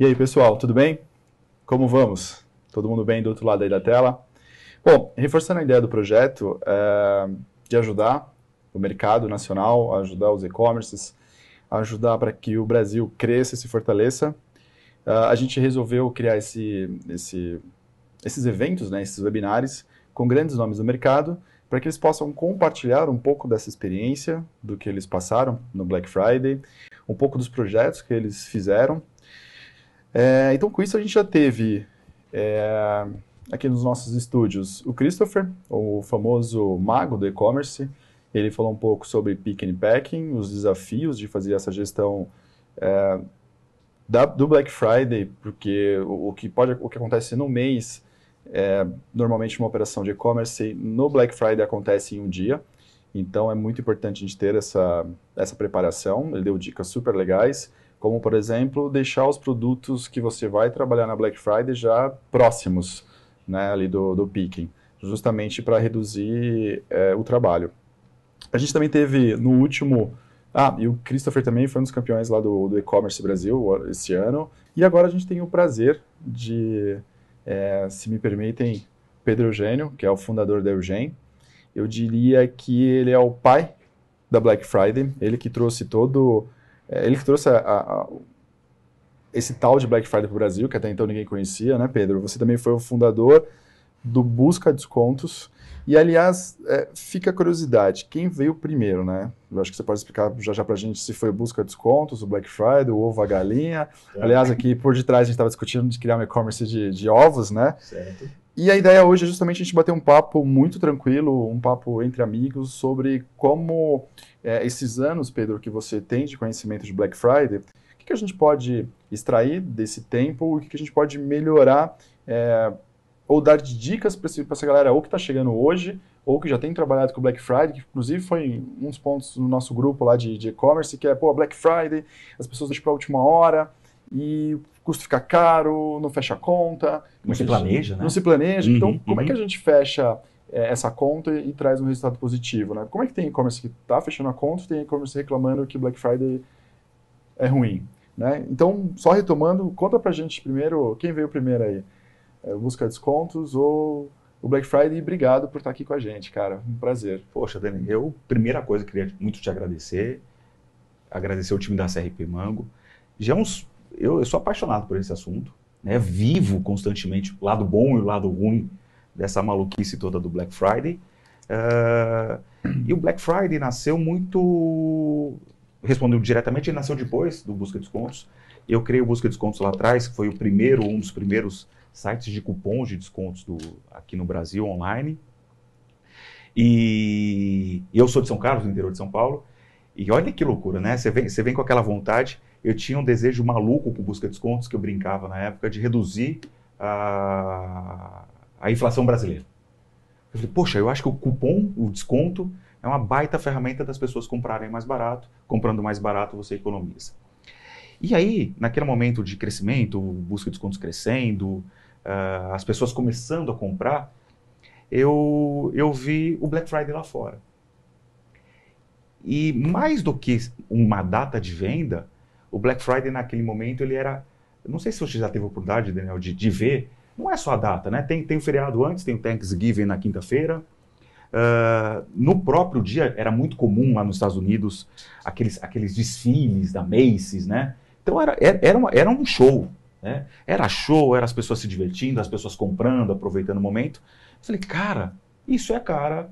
E aí, pessoal, tudo bem? Como vamos? Todo mundo bem do outro lado aí da tela? Bom, reforçando a ideia do projeto é, de ajudar o mercado nacional, ajudar os e-commerces, ajudar para que o Brasil cresça e se fortaleça, é, a gente resolveu criar esse, esse, esses eventos, né, esses webinários com grandes nomes do mercado, para que eles possam compartilhar um pouco dessa experiência, do que eles passaram no Black Friday, um pouco dos projetos que eles fizeram é, então, com isso, a gente já teve é, aqui nos nossos estúdios o Christopher, o famoso mago do e-commerce. Ele falou um pouco sobre pick and packing, os desafios de fazer essa gestão é, da, do Black Friday, porque o, o, que pode, o que acontece no mês, é, normalmente uma operação de e-commerce no Black Friday acontece em um dia. Então é muito importante a gente ter essa, essa preparação. Ele deu dicas super legais como por exemplo deixar os produtos que você vai trabalhar na Black Friday já próximos né, ali do, do picking, justamente para reduzir é, o trabalho. A gente também teve no último. Ah, e o Christopher também foi um dos campeões lá do, do e-commerce Brasil esse ano. E agora a gente tem o prazer de, é, se me permitem, Pedro Eugênio, que é o fundador da Eugen. Eu diria que ele é o pai da Black Friday, ele que trouxe todo é, ele que trouxe a, a, esse tal de Black Friday para o Brasil, que até então ninguém conhecia, né, Pedro? Você também foi o fundador do Busca Descontos. E, aliás, é, fica a curiosidade, quem veio primeiro, né? Eu acho que você pode explicar já já a gente se foi busca descontos, o Black Friday, o ovo, a galinha. Aliás, aqui por detrás a gente estava discutindo de criar um e-commerce de, de ovos, né? Certo. E a ideia hoje é justamente a gente bater um papo muito tranquilo, um papo entre amigos, sobre como é, esses anos, Pedro, que você tem de conhecimento de Black Friday, o que, que a gente pode extrair desse tempo, o que, que a gente pode melhorar é, ou dar dicas para essa galera ou que está chegando hoje ou que já tem trabalhado com Black Friday, que inclusive foi um dos pontos no nosso grupo lá de e-commerce, que é, pô, Black Friday, as pessoas deixam para a última hora, e custo fica caro, não fecha a conta. Não é se planeja, né? Não se planeja. Uhum, então, como é uhum. é que a gente fecha é, essa conta e, e traz um resultado positivo, né? Como é que tem e-commerce que está fechando a conta e tem e-commerce reclamando que Black Friday é ruim, né? Então, só retomando, conta pra gente primeiro, quem veio primeiro aí? É, busca descontos ou o Black Friday obrigado por estar tá aqui com a gente, cara. Um prazer. Poxa, Dani, eu, primeira coisa, queria muito te agradecer, agradecer o time da CRP Mango. Já é uns eu, eu sou apaixonado por esse assunto, né? vivo constantemente o lado bom e o lado ruim dessa maluquice toda do Black Friday. Uh, e o Black Friday nasceu muito. Respondendo diretamente, ele nasceu depois do Busca Descontos. Eu criei o Busca Descontos lá atrás, que foi o primeiro, um dos primeiros sites de cupons de descontos do, aqui no Brasil online. E eu sou de São Carlos, do interior de São Paulo. E olha que loucura, né? Você vem, você vem com aquela vontade eu tinha um desejo maluco com busca de descontos, que eu brincava na época, de reduzir a, a inflação brasileira. Eu falei, poxa, eu acho que o cupom, o desconto, é uma baita ferramenta das pessoas comprarem mais barato. Comprando mais barato, você economiza. E aí, naquele momento de crescimento, busca de descontos crescendo, uh, as pessoas começando a comprar, eu, eu vi o Black Friday lá fora. E mais do que uma data de venda, o Black Friday naquele momento ele era. Não sei se você já teve oportunidade, Daniel, de, de ver. Não é só a data, né? Tem, tem o feriado antes, tem o Thanksgiving na quinta-feira. Uh, no próprio dia era muito comum lá nos Estados Unidos aqueles, aqueles desfiles da Macy's, né? Então era, é, era, uma, era um show. Né? Era show, era as pessoas se divertindo, as pessoas comprando, aproveitando o momento. Eu falei, cara, isso é cara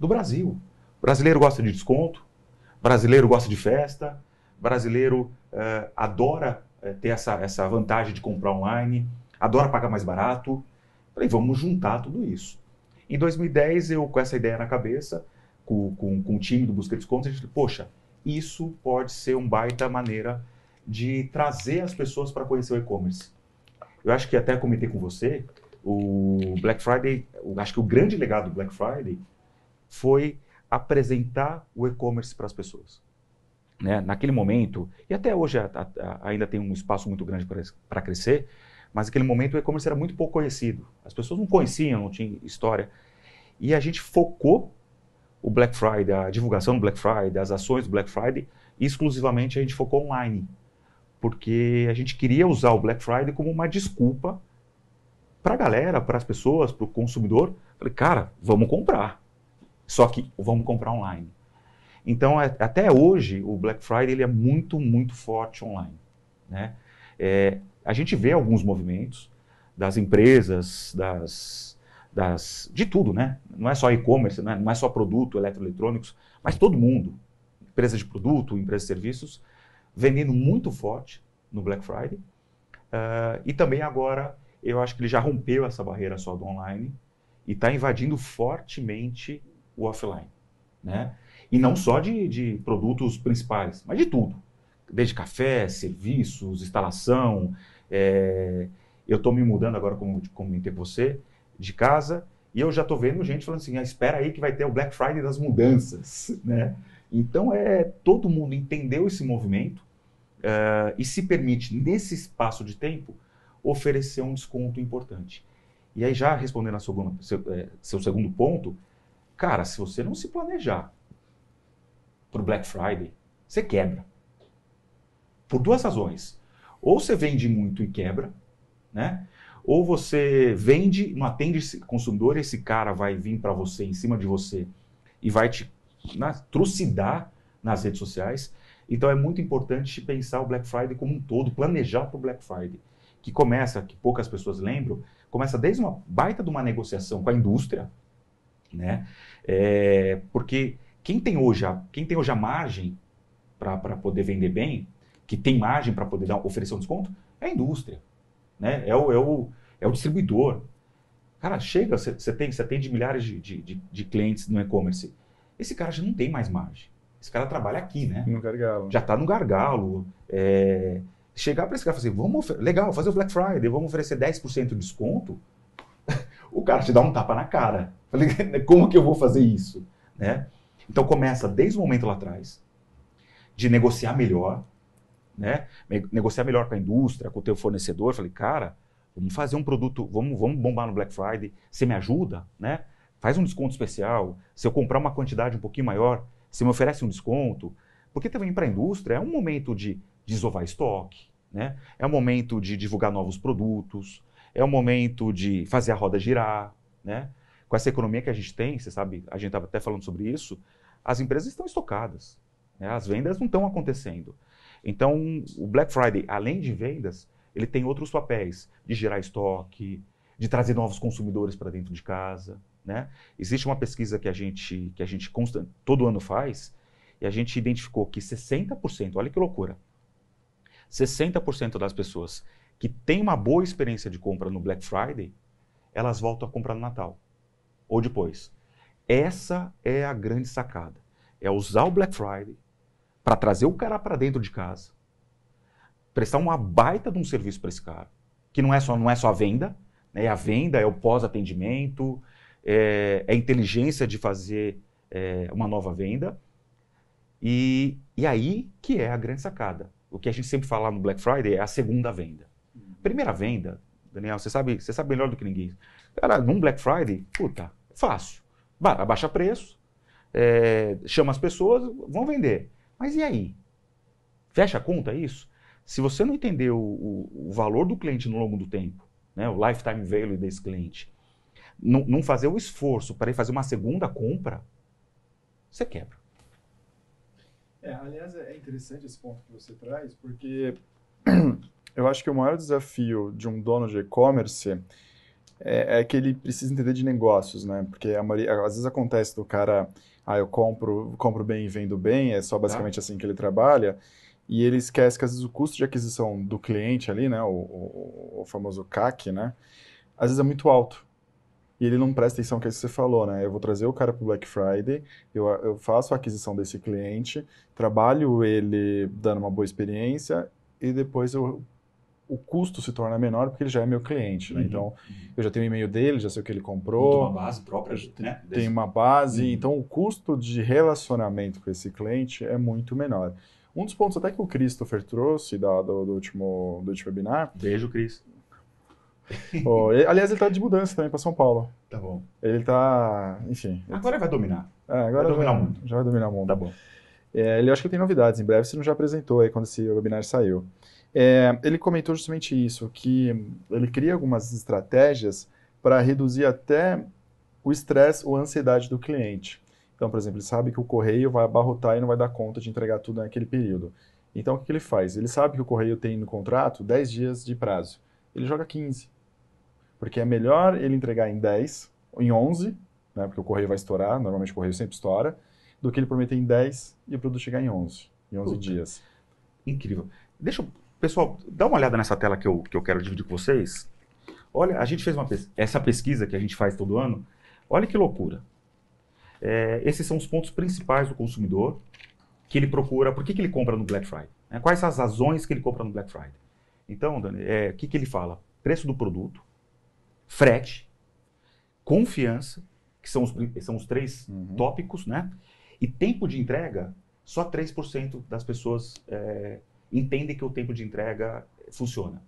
do Brasil. brasileiro gosta de desconto, brasileiro gosta de festa, brasileiro uh, adora eh, ter essa, essa vantagem de comprar online, adora pagar mais barato. Falei, vamos juntar tudo isso. Em 2010, eu com essa ideia na cabeça, com, com, com o time do Busca Descontos, a gente falou, poxa, isso pode ser uma baita maneira de trazer as pessoas para conhecer o e-commerce. Eu acho que até comentei com você, o Black Friday, acho que o grande legado do Black Friday foi apresentar o e-commerce para as pessoas né, naquele momento, e até hoje a, a, ainda tem um espaço muito grande para crescer, mas naquele momento o e-commerce era muito pouco conhecido. As pessoas não conheciam, não tinha história. E a gente focou o Black Friday, a divulgação do Black Friday, as ações do Black Friday, exclusivamente a gente focou online. Porque a gente queria usar o Black Friday como uma desculpa para a galera, para as pessoas, para o consumidor. Falei, cara, vamos comprar. Só que vamos comprar online. Então, até hoje, o Black Friday ele é muito, muito forte online. Né? É, a gente vê alguns movimentos das empresas, das, das de tudo, né? Não é só e-commerce, né? não é só produto, eletroeletrônicos, mas todo mundo, empresas de produto, empresas de serviços, vendendo muito forte no Black Friday. Uh, e também agora, eu acho que ele já rompeu essa barreira só do online e está invadindo fortemente o offline, né? E não uhum. só de, de produtos principais, mas de tudo. Desde café, serviços, instalação. É... Eu estou me mudando agora, como comentei com você, de casa. E eu já estou vendo gente falando assim, ah, espera aí que vai ter o Black Friday das mudanças, né? Então, é, todo mundo entendeu esse movimento uh, e se permite, nesse espaço de tempo, oferecer um desconto importante. E aí, já respondendo ao seu, seu, eh, seu segundo ponto, cara, se você não se planejar, por Black Friday, você quebra. Por duas razões. Ou você vende muito e quebra, né? Ou você vende, não atende esse consumidor, esse cara vai vir para você, em cima de você, e vai te né, trucidar nas redes sociais. Então é muito importante pensar o Black Friday como um todo, planejar para o Black Friday, que começa, que poucas pessoas lembram, começa desde uma baita de uma negociação com a indústria, né? É, porque quem tem hoje a, quem tem hoje a margem para poder vender bem, que tem margem para poder dar, oferecer um desconto, é a indústria. Né? É, o, é, o, é o distribuidor. Cara, chega, você tem, cê tem de milhares de, de, de clientes no e-commerce. Esse cara já não tem mais margem. Esse cara trabalha aqui, né? No gargalo. Já está no gargalo. É... Chegar para esse cara e falar assim, vamos ofer... legal, fazer o Black Friday, vamos oferecer 10% de desconto. o cara te dá um tapa na cara. Falei, como que eu vou fazer isso? Né? Então começa desde o momento lá atrás de negociar melhor, né? Negociar melhor com a indústria, com o teu fornecedor. falei, cara, vamos fazer um produto, vamos, vamos bombar no Black Friday. Você me ajuda, né? Faz um desconto especial. Se eu comprar uma quantidade um pouquinho maior, você me oferece um desconto. Porque também para a indústria é um momento de desovar estoque, né? É um momento de divulgar novos produtos, é um momento de fazer a roda girar, né? com essa economia que a gente tem, você sabe, a gente estava até falando sobre isso, as empresas estão estocadas. Né? As vendas não estão acontecendo. Então, o Black Friday, além de vendas, ele tem outros papéis de gerar estoque, de trazer novos consumidores para dentro de casa. Né? Existe uma pesquisa que a gente, que a gente consta, todo ano faz e a gente identificou que 60%, olha que loucura, 60% das pessoas que têm uma boa experiência de compra no Black Friday, elas voltam a comprar no Natal ou depois. Essa é a grande sacada. É usar o Black Friday para trazer o cara para dentro de casa, prestar uma baita de um serviço para esse cara, que não é só, não é só a venda, né? é a venda, é o pós-atendimento, é, é, a inteligência de fazer é, uma nova venda. E, e aí que é a grande sacada. O que a gente sempre fala no Black Friday é a segunda venda. Uhum. Primeira venda, Daniel, você sabe, você sabe melhor do que ninguém. Cara, num Black Friday, puta, fácil. Abaixa preço, é, chama as pessoas, vão vender. Mas e aí? Fecha a conta é isso? Se você não entender o, o, o valor do cliente no longo do tempo, né, o lifetime value desse cliente, não, não fazer o esforço para ir fazer uma segunda compra, você quebra. É, aliás, é interessante esse ponto que você traz, porque eu acho que o maior desafio de um dono de e-commerce é, é, que ele precisa entender de negócios, né? Porque a maioria, às vezes acontece do cara, ah, eu compro, compro bem e vendo bem, é só tá. basicamente ah. assim que ele trabalha, e ele esquece que às vezes o custo de aquisição do cliente ali, né, o, o, o famoso CAC, né, às vezes é muito alto. E ele não presta atenção que é isso que você falou, né? Eu vou trazer o cara para o Black Friday, eu, eu faço a aquisição desse cliente, trabalho ele dando uma boa experiência e depois eu o custo se torna menor porque ele já é meu cliente, né? Uhum. Então, uhum. eu já tenho o e-mail dele, já sei o que ele comprou. Tem uma base própria, né? Desse... Tem uma base, uhum. então o custo de relacionamento com esse cliente é muito menor. Um dos pontos até que o Christopher trouxe da, do, do, último, do último webinar... Beijo, Cris. Oh, aliás, ele está de mudança também para São Paulo. Tá bom. Ele está, enfim... Agora ele vai dominar. É, agora vai dominar o mundo. Já vai dominar o mundo. Tá bom. É, ele acho que tem novidades em breve, se não já apresentou aí quando esse webinar saiu. É, ele comentou justamente isso, que ele cria algumas estratégias para reduzir até o estresse ou a ansiedade do cliente. Então, por exemplo, ele sabe que o correio vai abarrotar e não vai dar conta de entregar tudo naquele período. Então, o que ele faz? Ele sabe que o correio tem no contrato 10 dias de prazo. Ele joga 15. Porque é melhor ele entregar em 10, em 11, né, porque o correio vai estourar, normalmente o correio sempre estoura, do que ele prometer em 10 e o produto chegar em 11, em 11 Puta. dias. Incrível. Deixa eu Pessoal, dá uma olhada nessa tela que eu, que eu quero dividir com vocês. Olha, a gente fez uma pes essa pesquisa que a gente faz todo ano. Olha que loucura. É, esses são os pontos principais do consumidor que ele procura. Por que, que ele compra no Black Friday? Né? Quais quais as razões que ele compra no Black Friday? Então, Dani, é, o é, que, que ele fala? Preço do produto, frete, confiança, que são os, são os três uhum. tópicos, né? E tempo de entrega, só 3% das pessoas é, entendem que o tempo de entrega funciona.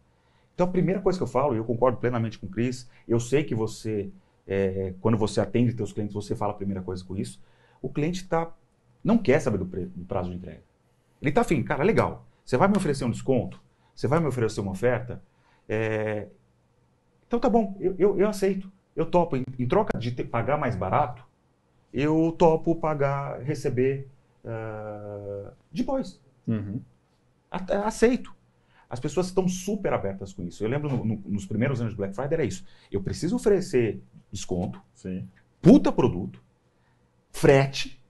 Então, a primeira coisa que eu falo, e eu concordo plenamente com o Cris, eu sei que você, é, quando você atende seus clientes, você fala a primeira coisa com isso, o cliente tá, não quer saber do, pre, do prazo de entrega. Ele está afim, cara, legal, você vai me oferecer um desconto? Você vai me oferecer uma oferta? É, então, tá bom, eu, eu, eu aceito, eu topo. Em, em troca de ter, pagar mais barato, eu topo pagar, receber uh, Uhum. É, aceito. As pessoas estão super abertas com isso. Eu lembro no, no, nos primeiros anos de Black Friday era isso. Eu preciso oferecer desconto, Sim. puta produto, frete,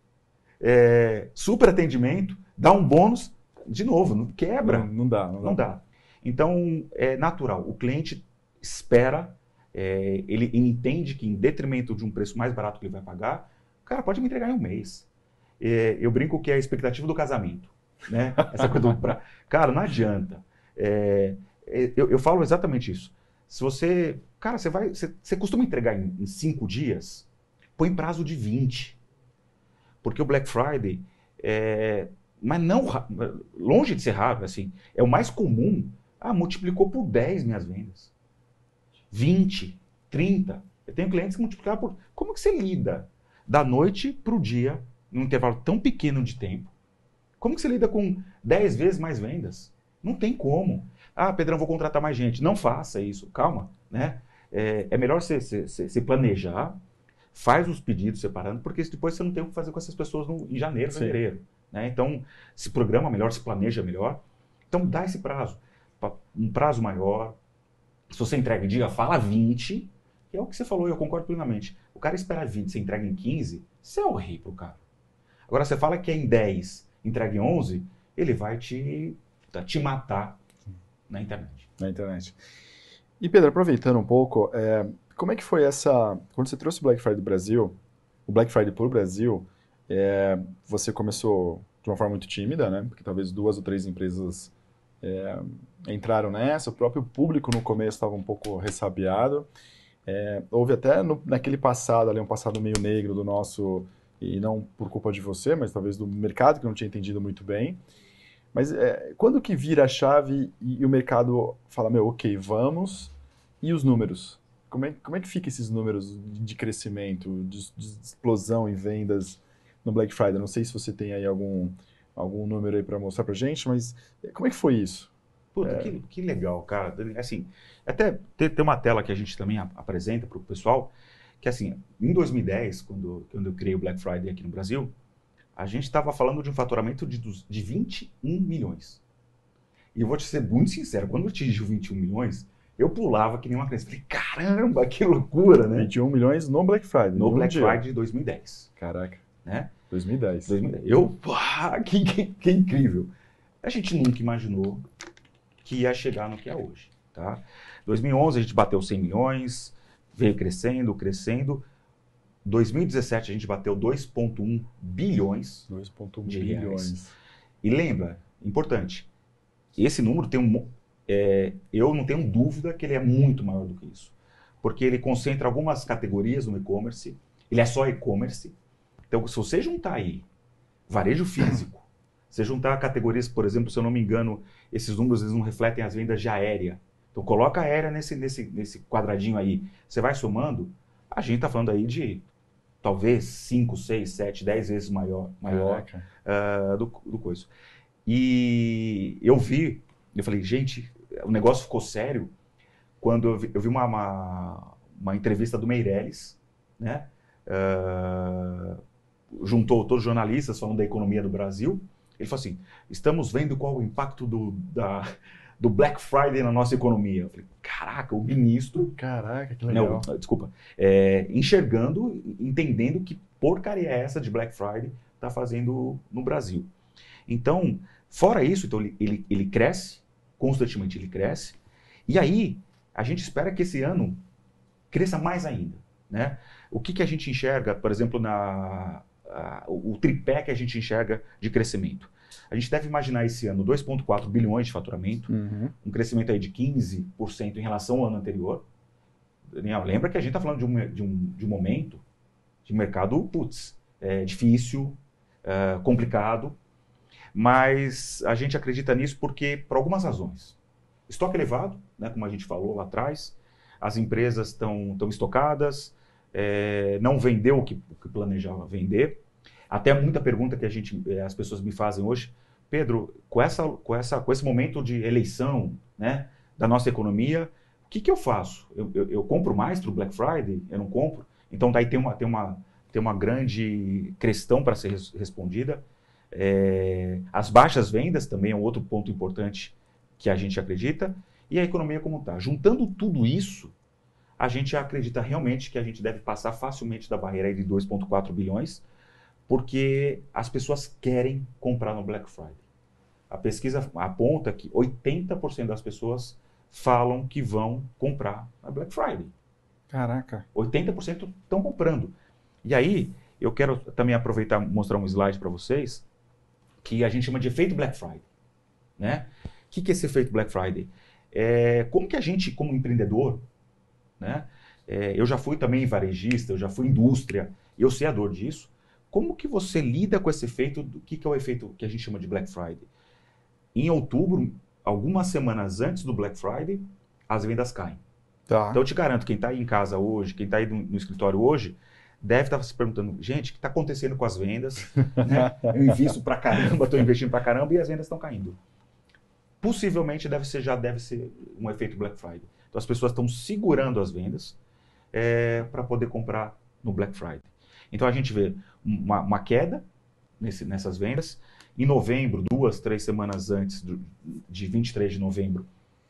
é, super atendimento, dá um bônus. De novo, não quebra. Não, não dá, não, não dá. dá. Então, é natural. O cliente espera, é, ele entende que em detrimento de um preço mais barato que ele vai pagar, o cara pode me entregar em um mês. É, eu brinco que é a expectativa do casamento. Né? Essa coisa do. Pra... Cara, não adianta. É, é, eu, eu, falo exatamente isso. Se você. Cara, você vai. Você, você costuma entregar em, em cinco dias, põe prazo de 20. Porque o Black Friday é, mas não longe de ser raro, assim, é o mais comum. Ah, multiplicou por 10 minhas vendas. 20, 30. Eu tenho clientes que multiplicaram por. Como que você lida da noite para o dia, num intervalo tão pequeno de tempo, como que você lida com 10 vezes mais vendas? Não tem como. Ah, Pedrão, vou contratar mais gente. Não faça isso. Calma, né? É, é melhor você se planejar, faz os pedidos separando, porque depois você não tem o que fazer com essas pessoas no, em janeiro, Sim. fevereiro. Né? Então, se programa melhor, se planeja melhor. Então, dá esse prazo. Um prazo maior. Se você entrega em dia, fala 20. é o que você falou, eu concordo plenamente. O cara espera 20, você entrega em 15, você é o rei pro cara. Agora, você fala que é em 10 entregue 11, ele vai te, tá, te matar na internet. Na internet. E Pedro, aproveitando um pouco, é, como é que foi essa... Quando você trouxe o Black Friday do Brasil, o Black Friday para o Brasil, é, você começou de uma forma muito tímida, né? Porque talvez duas ou três empresas é, entraram nessa, o próprio público no começo estava um pouco ressabiado. É, houve até no, naquele passado, ali um passado meio negro do nosso e não por culpa de você, mas talvez do mercado que não tinha entendido muito bem. Mas é, quando que vira a chave e, e, o mercado fala, meu, ok, vamos, e os números? Como é, como é que fica esses números de crescimento, de, de explosão em vendas no Black Friday? Não sei se você tem aí algum, algum número aí para mostrar para gente, mas é, como é que foi isso? Puta, é... que, que legal, cara. Assim, até tem, tem uma tela que a gente também apresenta para o pessoal, que assim, em 2010, quando, quando eu criei o Black Friday aqui no Brasil, a gente estava falando de um faturamento de, de 21 milhões. E eu vou te ser muito sincero, quando eu atingiu 21 milhões, eu pulava que nem uma criança. Falei, caramba, que loucura, né? 21 milhões no Black Friday. No Black dia. Friday de 2010. Caraca. Né? 2010. 2010. Eu, pá, que, que, que incrível. A gente nunca imaginou que ia chegar no que é hoje, tá? 2011 a gente bateu 100 milhões, veio crescendo, crescendo. 2017 a gente bateu 2,1 bilhões 2,1 bilhões. E lembra, importante, esse número tem um. É, eu não tenho dúvida que ele é muito maior do que isso. Porque ele concentra algumas categorias no e-commerce, ele é só e-commerce. Então, se você juntar aí varejo físico, se juntar categorias, por exemplo, se eu não me engano, esses números eles não refletem as vendas de aérea. Então coloca a aérea nesse, nesse, nesse quadradinho aí. Você vai somando, a gente está falando aí de talvez 5, 6, 7, 10 vezes maior, maior uh, do, do coisa. E eu vi, eu falei, gente, o negócio ficou sério quando eu vi, eu vi uma, uma, uma, entrevista do Meirelles, né? Uh, juntou todos os jornalistas falando da economia do Brasil. Ele falou assim: estamos vendo qual o impacto do, da, do Black Friday na nossa economia. Eu falei, caraca, o ministro. Caraca, que legal. Não, ah, desculpa. É, enxergando, entendendo que porcaria é essa de Black Friday está fazendo no Brasil. Então, fora isso, então, ele, ele cresce, constantemente ele cresce. E aí, a gente espera que esse ano cresça mais ainda. Né? O que, que a gente enxerga, por exemplo, na, o tripé que a gente enxerga de crescimento? A gente deve imaginar esse ano 2,4 bilhões de faturamento, uhum. um crescimento aí de 15% em relação ao ano anterior. Daniel, lembra que a gente está falando de um, de, um, de um momento de mercado, putz, é, difícil, é, complicado, mas a gente acredita nisso porque, por algumas razões. Estoque elevado, né, como a gente falou lá atrás, as empresas estão estocadas, é, não vendeu o que, o que planejava vender, até muita pergunta que a gente, eh, as pessoas me fazem hoje, Pedro, com, essa, com, essa, com esse momento de eleição né, da nossa economia, o que, que eu faço? Eu, eu, eu compro mais para o Black Friday? Eu não compro? Então, daí tá tem uma, tem uma, tem uma grande questão para ser res, respondida. É, as baixas vendas também é um outro ponto importante que a gente acredita. E a economia como está. Juntando tudo isso, a gente acredita realmente que a gente deve passar facilmente da barreira de 2,4 bilhões porque as pessoas querem comprar no Black Friday. A pesquisa aponta que 80% das pessoas falam que vão comprar na Black Friday. Caraca. 80% estão comprando. E aí, eu quero também aproveitar mostrar um slide para vocês que a gente chama de efeito Black Friday. Né? O que, que é esse efeito Black Friday? É, como que a gente, como empreendedor, né? É, eu já fui também varejista, eu já fui indústria, eu sei a dor disso. Como que você lida com esse efeito? O que, que é o efeito que a gente chama de Black Friday? Em outubro, algumas semanas antes do Black Friday, as vendas caem. Tá. Então eu te garanto, quem está aí em casa hoje, quem está aí no, no, escritório hoje, deve estar tá se perguntando, gente, o que está acontecendo com as vendas? né? Eu invisto para caramba, estou investindo para caramba e as vendas estão caindo. Possivelmente deve ser, já deve ser um efeito Black Friday. Então as pessoas estão segurando as vendas é, eh, para poder comprar no Black Friday. Então a gente vê uma, uma queda nesse, nessas vendas. Em novembro, duas, três semanas antes do, de 23 de novembro,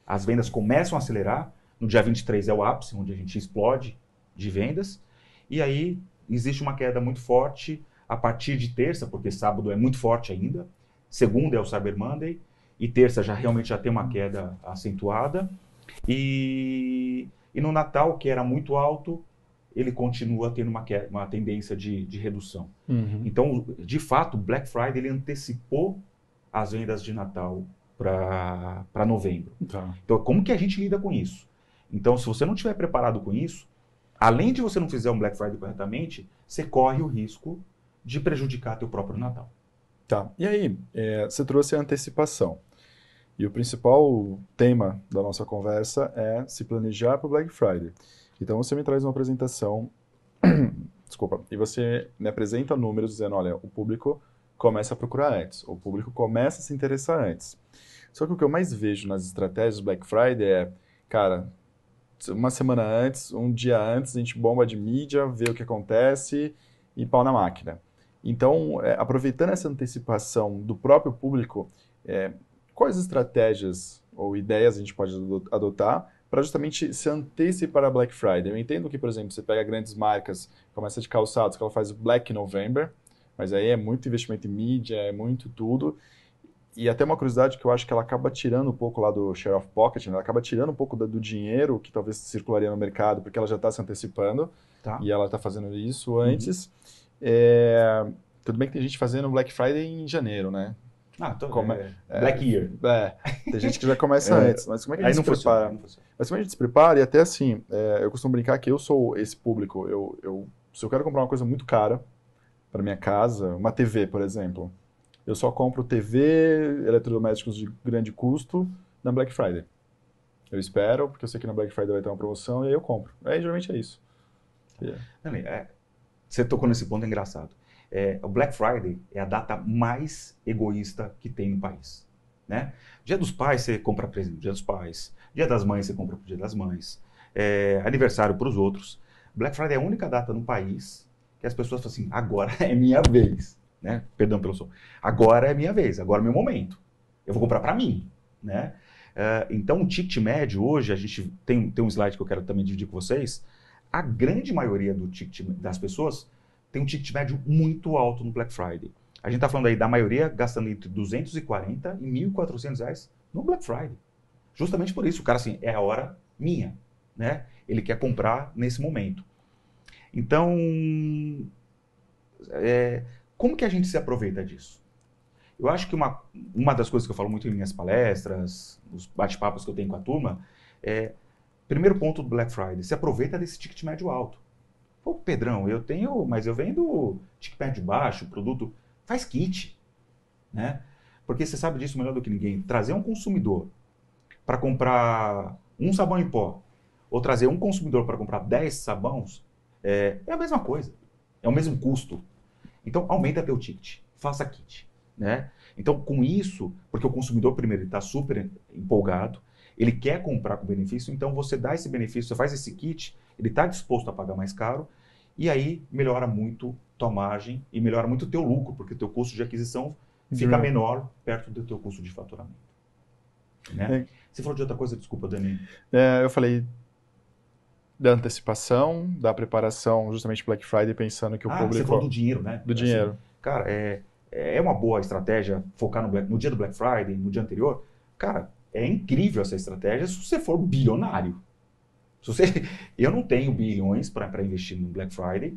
as vendas começam a acelerar. No dia 23 é o ápice, onde a gente explode de vendas. E aí existe uma queda muito forte a partir de terça, porque sábado é muito forte ainda. Segunda é o Cyber Monday. E terça já realmente já tem uma queda acentuada. E, e no Natal, que era muito alto, ele continua tendo uma, uma tendência de, de redução. Uhum. Então, de fato, Black Friday ele antecipou as vendas de Natal para novembro. Tá. Então, como que a gente lida com isso? Então, se você não estiver preparado com isso, além de você não fizer um Black Friday corretamente, você corre o risco de prejudicar teu próprio Natal. Tá. E aí, é, você trouxe a antecipação. E o principal tema da nossa conversa é se planejar para o Black Friday. Então você me traz uma apresentação, desculpa, e você me apresenta números dizendo, olha, o público começa a procurar antes, o público começa a se interessar antes. Só que o que eu mais vejo nas estratégias Black Friday é, cara, uma semana antes, um dia antes, a gente bomba de mídia, vê o que acontece e pau na máquina. Então, é, aproveitando essa antecipação do próprio público, é, quais estratégias ou ideias a gente pode adotar para justamente se antecipar a Black Friday. Eu entendo que, por exemplo, você pega grandes marcas, começa de calçados, que ela faz o Black November, mas aí é muito investimento em mídia, é muito tudo. E até uma curiosidade que eu acho que ela acaba tirando um pouco lá do share of pocket, né? ela acaba tirando um pouco do, do dinheiro que talvez circularia no mercado, porque ela já está se antecipando tá. e ela está fazendo isso uhum. antes. Uhum. É... Tudo bem que tem gente fazendo Black Friday em janeiro, né? Ah, então Come... É? é, Black Year. É, tem gente que já começa é. antes, mas como é que a gente se prepara? Mas como é que a gente se prepara? E até assim, é, eu costumo brincar que eu sou esse público. Eu, eu, se eu quero comprar uma coisa muito cara para minha casa, uma TV, por exemplo, eu só compro TV, eletrodomésticos de grande custo na Black Friday. Eu espero, porque eu sei que na Black Friday vai ter uma promoção e aí eu compro. Aí geralmente é isso. Yeah. Você tocou nesse ponto engraçado é, o Black Friday é a data mais egoísta que tem no país. Né? Dia dos pais você compra presente Dia dos pais, Dia das mães você compra pro Dia das mães, é, aniversário para os outros. Black Friday é a única data no país que as pessoas falam assim: agora é minha vez, né? Perdão pelo som. Agora é minha vez, agora é meu momento. Eu vou comprar para mim, né? É, então, o ticket médio hoje, a gente tem, tem um slide que eu quero também dividir com vocês. A grande maioria do ticket das pessoas tem um ticket médio muito alto no Black Friday. A gente está falando aí da maioria gastando entre 240 e 1.400 reais no Black Friday. Justamente por isso, o cara assim, é a hora minha, né? Ele quer comprar nesse momento. Então, é, como que a gente se aproveita disso? Eu acho que uma, uma das coisas que eu falo muito em minhas palestras, nos bate-papos que eu tenho com a turma, é, primeiro ponto do Black Friday, se aproveita desse ticket médio alto. Pô, Pedrão, eu tenho, mas eu vendo de pé de baixo, produto. Faz kit, né? Porque você sabe disso melhor do que ninguém. Trazer um consumidor para comprar um sabão em pó ou trazer um consumidor para comprar 10 sabões é, é, a mesma coisa. É o mesmo custo. Então, aumenta teu ticket. Faça kit, né? Então, com isso, porque o consumidor, primeiro, está super empolgado, ele quer comprar com benefício, então você dá esse benefício, você faz esse kit, ele está disposto a pagar mais caro, e aí melhora muito tua margem e melhora muito o teu lucro, porque o teu custo de aquisição fica uhum. menor perto do teu custo de faturamento. Né? É. Você falou de outra coisa, desculpa, Dani. É, eu falei da antecipação, da preparação, justamente Black Friday, pensando que o ah, público... você falou do dinheiro, né? Do assim, dinheiro. Cara, é, é uma boa estratégia focar no, Black, no dia do Black Friday, no dia anterior. Cara, é incrível essa estratégia se você for bilionário. Se você, eu não tenho bilhões para investir no Black Friday.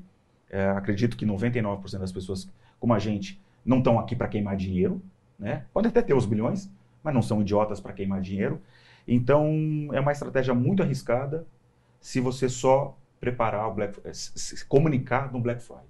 É, acredito que 99% das pessoas como a gente não estão aqui para queimar dinheiro. Né? Podem até ter os bilhões, mas não são idiotas para queimar dinheiro. Então, é uma estratégia muito arriscada se você só preparar o Black se comunicar no Black Friday.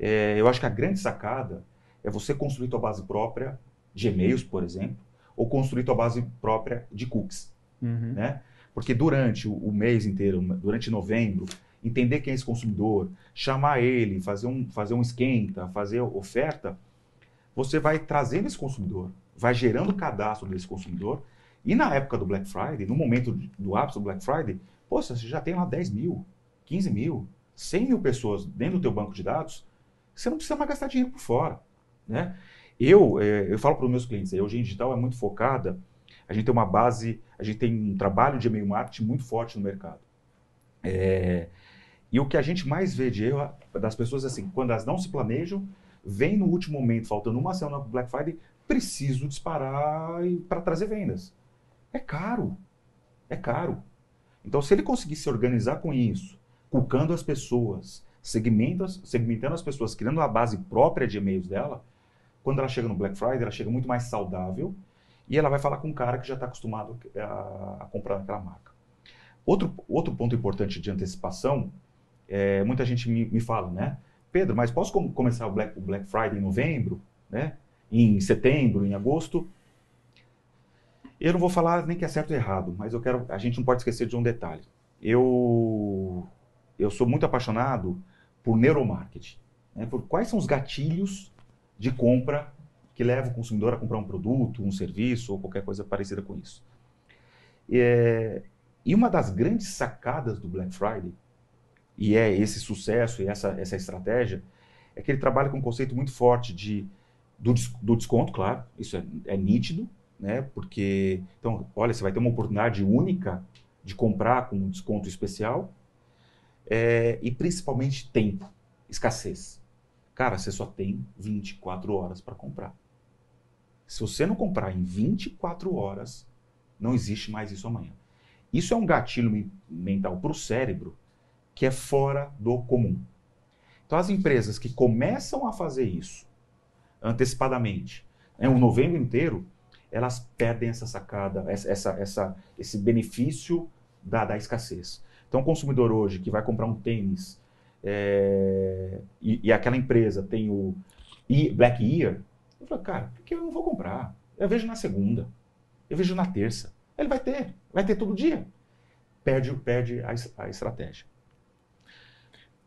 É, eu acho que a grande sacada é você construir sua base própria de e-mails, por exemplo, ou construir tua base própria de cookies, uhum. né? Porque durante o, mês inteiro, durante novembro, entender quem é esse consumidor, chamar ele, fazer um, fazer um esquenta, fazer oferta, você vai trazendo esse consumidor, vai gerando o cadastro desse consumidor. E na época do Black Friday, no momento do ápice do Black Friday, poxa, você já tem lá 10 mil, 15 mil, 100 mil pessoas dentro do teu banco de dados, você não precisa mais gastar dinheiro por fora, né? Eu, é, eu falo para os meus clientes, a Eugênia Digital é muito focada, a gente tem uma base, a gente tem um trabalho de e-mail marketing muito forte no mercado. É, e o que a gente mais vê de erro das pessoas é assim, quando elas não se planejam, vem no último momento, faltando uma semana para Black Friday, preciso disparar para trazer vendas. É caro, é caro. Então, se ele conseguir se organizar com isso, culcando as pessoas, segmentando as, segmentando as pessoas, criando a base própria de e-mails dela, quando ela chega no Black Friday, ela chega muito mais saudável e ela vai falar com um cara que já está acostumado a, a, comprar aquela marca. Outro, outro ponto importante de antecipação, é, muita gente me, me fala, né? Pedro, mas posso com começar o Black, o Black Friday em novembro, né? em setembro, em agosto? Eu não vou falar nem que é certo ou errado, mas eu quero, a gente não pode esquecer de um detalhe. Eu, eu sou muito apaixonado por neuromarketing, né? por quais são os gatilhos de compra que leva o consumidor a comprar um produto, um serviço ou qualquer coisa parecida com isso. É, e uma das grandes sacadas do Black Friday, e é esse sucesso e essa, essa estratégia, é que ele trabalha com um conceito muito forte de, do, do desconto, claro, isso é, é nítido, né? Porque, então, olha, você vai ter uma oportunidade única de comprar com um desconto especial é, e principalmente tempo, escassez. Cara, você só tem 24 horas para comprar. Se você não comprar em 24 horas, não existe mais isso amanhã. Isso é um gatilho mental para o cérebro que é fora do comum. Então, as empresas que começam a fazer isso antecipadamente, em né, um novembro inteiro, elas perdem essa sacada, essa, essa, esse benefício da, da escassez. Então, o consumidor hoje que vai comprar um tênis é, e, e, aquela empresa tem o Black Year, eu falo, cara, por que eu não vou comprar? Eu vejo na segunda, eu vejo na terça. Ele vai ter, vai ter todo dia. Perde, perde a, a estratégia.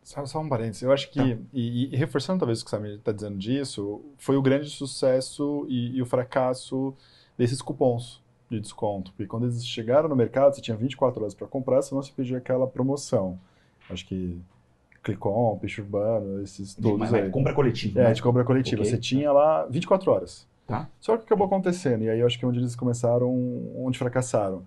Só, só, um parênteses, eu acho que, tá. e, e, reforçando talvez o que o Samir está dizendo disso, foi o grande sucesso e, e o fracasso desses cupons de desconto. Porque quando eles chegaram no mercado, você tinha 24 horas para comprar, senão você pedia aquela promoção. Acho que Clicom, Peixe Urbano, esses todos mas, mas aí. compra coletiva. É, né? de compra coletiva. Okay. Você tinha lá 24 horas. Tá. Só que acabou acontecendo, e aí eu acho que é onde eles começaram, onde fracassaram.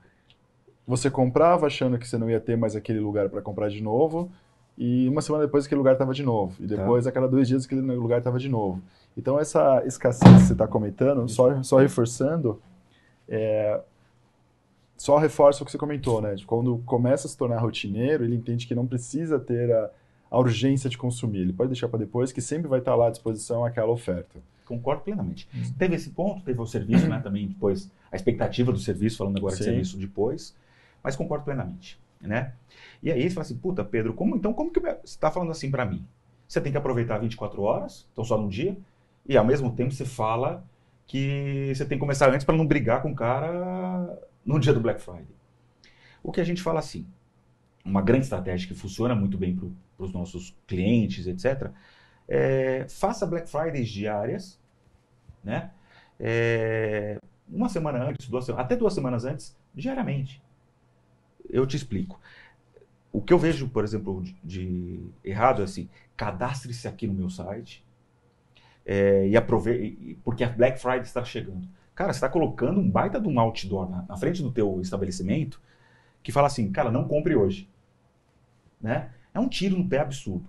Você comprava achando que você não ia ter mais aquele lugar para comprar de novo, e uma semana depois aquele lugar estava de novo, e tá. depois tá. a cada dois dias aquele lugar estava de novo. Então essa escassez que você está comentando, só, só reforçando, é, só reforça o que você comentou, né? Quando começa a se tornar rotineiro, ele entende que não precisa ter a a urgência de consumir. Ele pode deixar para depois, que sempre vai estar lá à disposição aquela oferta. Concordo plenamente. Hum. Teve esse ponto, teve o serviço, né? Também depois, a expectativa do serviço, falando agora Sim. de serviço depois, mas concordo plenamente, né? E aí você fala assim, puta, Pedro, como então, como que você está falando assim para mim? Você tem que aproveitar 24 horas, então só num dia, e ao mesmo tempo você fala que você tem que começar antes para não brigar com o cara no dia do Black Friday. O que a gente fala assim, uma grande estratégia que funciona muito bem para os nossos clientes, etc. É, faça Black Fridays diárias, né? É, uma semana antes, duas, até duas semanas antes, diariamente. Eu te explico. O que eu vejo, por exemplo, de, de errado é assim: cadastre-se aqui no meu site é, e aproveite, porque a Black Friday está chegando. Cara, você está colocando um baita de um outdoor na, na frente do teu estabelecimento que fala assim, cara, não compre hoje. Né? É um tiro no pé absurdo.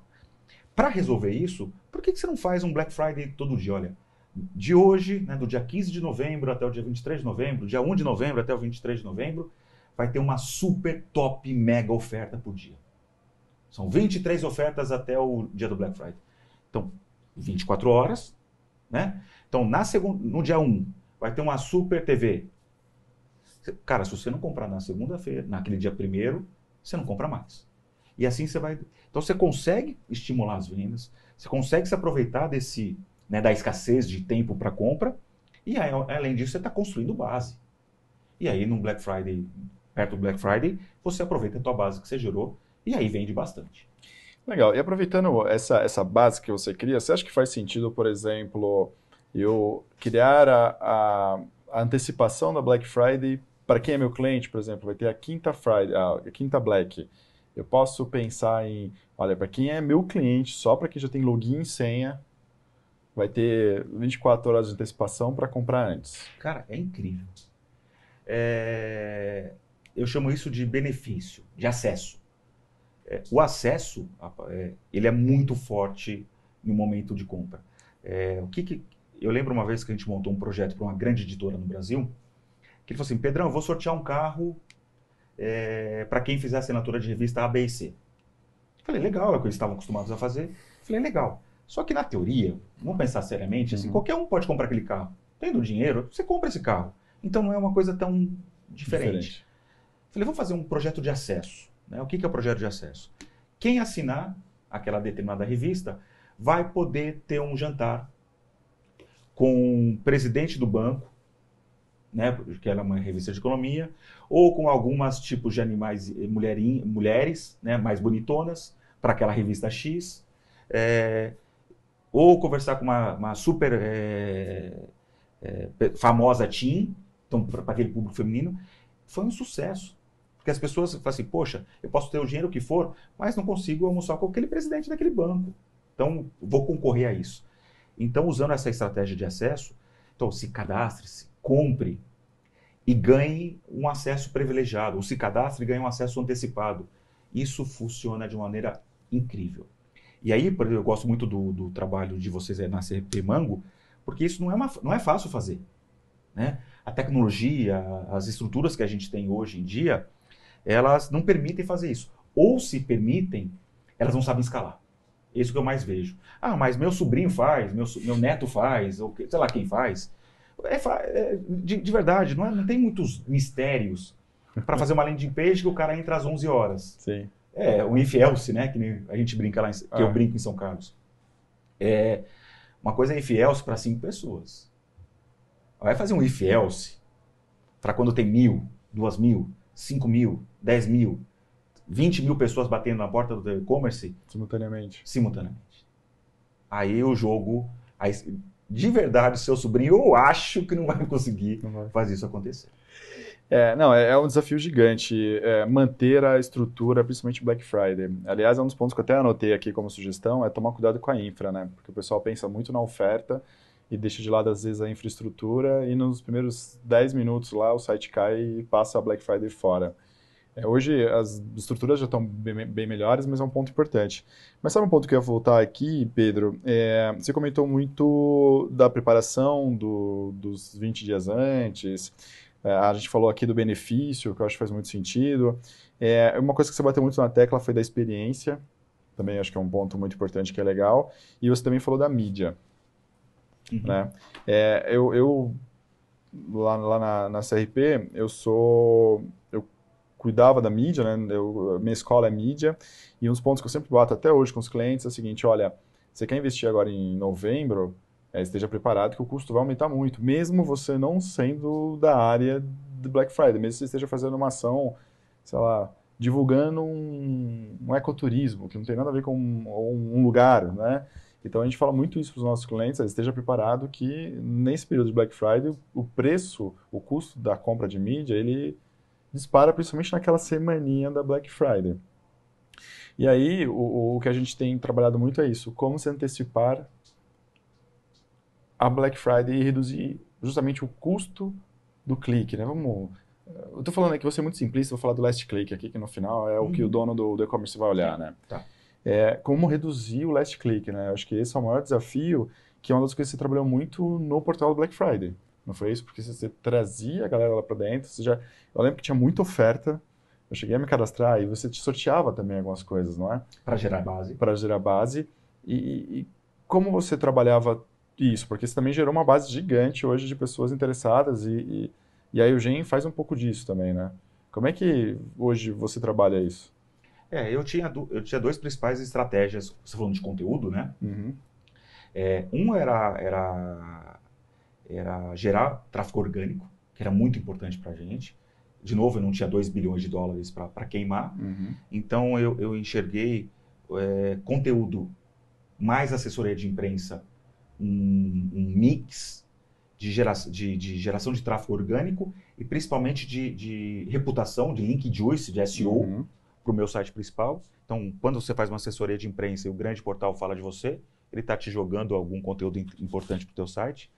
Para resolver isso, por que, que você não faz um Black Friday todo dia? Olha, de hoje, né, do dia 15 de novembro até o dia 23 de novembro, dia 1 de novembro até o 23 de novembro, vai ter uma super top mega oferta por dia. São 23 ofertas até o dia do Black Friday. Então, 24 horas, né? Então, na segunda, no dia 1, vai ter uma super TV. Cara, se você não comprar na segunda-feira, naquele dia primeiro, você não compra mais. E assim você vai. Então você consegue estimular as vendas, você consegue se aproveitar desse, né, da escassez de tempo para compra, e aí, além disso, você está construindo base. E aí, no Black Friday, perto do Black Friday, você aproveita a tua base que você gerou e aí vende bastante. Legal. E aproveitando essa, essa base que você cria, você acha que faz sentido, por exemplo, eu criar a, a, a antecipação da Black Friday para quem é meu cliente, por exemplo, vai ter a quinta Friday, a, a quinta Black. Eu posso pensar em, olha, para quem é meu cliente, só para quem já tem login e senha, vai ter 24 horas de antecipação para comprar antes. Cara, é incrível. É... Eu chamo isso de benefício, de acesso. É, o acesso, é, ele é muito forte no momento de compra. É, o que, que eu lembro uma vez que a gente montou um projeto para uma grande editora no Brasil, que ele falou assim, Pedrão, eu vou sortear um carro é, para quem fizer assinatura de revista ABC, Falei, legal, é o que eles estavam acostumados a fazer. Falei, legal. Só que na teoria, vamos pensar seriamente, assim, uhum. qualquer um pode comprar aquele carro. Tendo dinheiro, você compra esse carro. Então não é uma coisa tão diferente. diferente. Falei, vamos fazer um projeto de acesso. Né? O que, que é o projeto de acesso? Quem assinar aquela determinada revista vai poder ter um jantar com o presidente do banco, né, que era uma revista de economia, ou com algumas tipos de animais, eh, mulheres, né, mais bonitonas, para aquela revista X, é, ou conversar com uma, uma super é, é, famosa teen, então para aquele público feminino, foi um sucesso. Porque as pessoas falam assim, poxa, eu posso ter o dinheiro que for, mas não consigo almoçar com aquele presidente daquele banco. Então, vou concorrer a isso. Então, usando essa estratégia de acesso, então, se cadastre-se, compre e ganhe um acesso privilegiado, ou se cadastre e ganhe um acesso antecipado. Isso funciona de maneira incrível. E aí, por exemplo, eu gosto muito do, do trabalho de vocês na CP Mango, porque isso não é, uma, não é fácil fazer. Né? A tecnologia, as estruturas que a gente tem hoje em dia, elas não permitem fazer isso. Ou se permitem, elas não sabem escalar. Isso que eu mais vejo. Ah, mas meu sobrinho faz, meu, meu neto faz, ou sei lá quem faz. É, é de, de, verdade, não, é, não tem muitos mistérios para fazer uma landing page que o cara entra às 11 horas. Sim. É, o if else, né? Que a gente brinca lá, em, que ah. eu é. brinco em São Carlos. É, uma coisa é if else para cinco pessoas. Vai fazer um if else para quando tem mil, duas mil, cinco mil, dez mil, vinte mil pessoas batendo na porta do e-commerce. Simultaneamente. Simultaneamente. Aí o jogo. Aí, de verdade seu sobrinho, eu acho que não vai conseguir não vai. fazer isso acontecer. É, não, é, é um desafio gigante é, manter a estrutura, principalmente Black Friday. Aliás, é um dos pontos que eu até anotei aqui como sugestão, é tomar cuidado com a infra, né? Porque o pessoal pensa muito na oferta e deixa de lado, às vezes, a infraestrutura e nos primeiros 10 minutos lá o site cai e passa a Black Friday fora. É, hoje as estruturas já estão bem, bem, melhores, mas é um ponto importante. Mas sabe um ponto que eu ia voltar aqui, Pedro? É, você comentou muito da preparação do, dos 20 dias antes, é, a gente falou aqui do benefício, que eu acho que faz muito sentido. É, uma coisa que você bateu muito na tecla foi da experiência, também acho que é um ponto muito importante que é legal. E você também falou da mídia. Uhum. Né? É, eu, eu lá, lá na, na, CRP, eu sou cuidava da mídia, né? Eu, minha escola é mídia. E uns pontos que eu sempre bato até hoje com os clientes é o seguinte: olha, você quer investir agora em novembro, é, esteja preparado que o custo vai aumentar muito, mesmo você não sendo da área do Black Friday, mesmo você esteja fazendo uma ação, sei lá, divulgando um, um ecoturismo, que não tem nada a ver com um, um lugar, né? Então a gente fala muito isso para os nossos clientes, esteja preparado que nesse período de Black Friday o preço, o custo da compra de mídia, ele dispara principalmente naquela semaninha da Black Friday. E aí, o, o que a gente tem trabalhado muito é isso, como se antecipar a Black Friday e reduzir justamente o custo do clique, né? Vamos... Eu tô falando aqui, vou ser muito simplista, vou falar do last click aqui, que no final é uhum. o que o uhum. dono do, do e-commerce vai olhar, né? Tá. É, como reduzir o last click, né? Eu acho que esse é o maior desafio, que é uma das coisas que você trabalhou muito no portal Black Friday. Não foi isso? Porque você trazia a galera lá para dentro, você já... Eu lembro que tinha muita oferta, eu cheguei a me cadastrar e você te sorteava também algumas coisas, não é? Para gerar base. Para gerar base. E, e, como você trabalhava isso? Porque isso também gerou uma base gigante hoje de pessoas interessadas e, e, e a Gen faz um pouco disso também, né? Como é que hoje você trabalha isso? É, eu tinha, eu tinha duas principais estratégias, você falando de conteúdo, né? Uhum. É, um era, era era gerar tráfego orgânico, que era muito importante para a gente. De novo, eu não tinha 2 bilhões de dólares para queimar. Uhum. Então, eu, eu enxerguei é, conteúdo mais assessoria de imprensa, um, um mix de, gera, de, de, geração de tráfego orgânico e principalmente de, de reputação, de link juice, de SEO, uhum. para o meu site principal. Então, quando você faz uma assessoria de imprensa e o grande portal fala de você, ele está te jogando algum conteúdo importante para o teu site.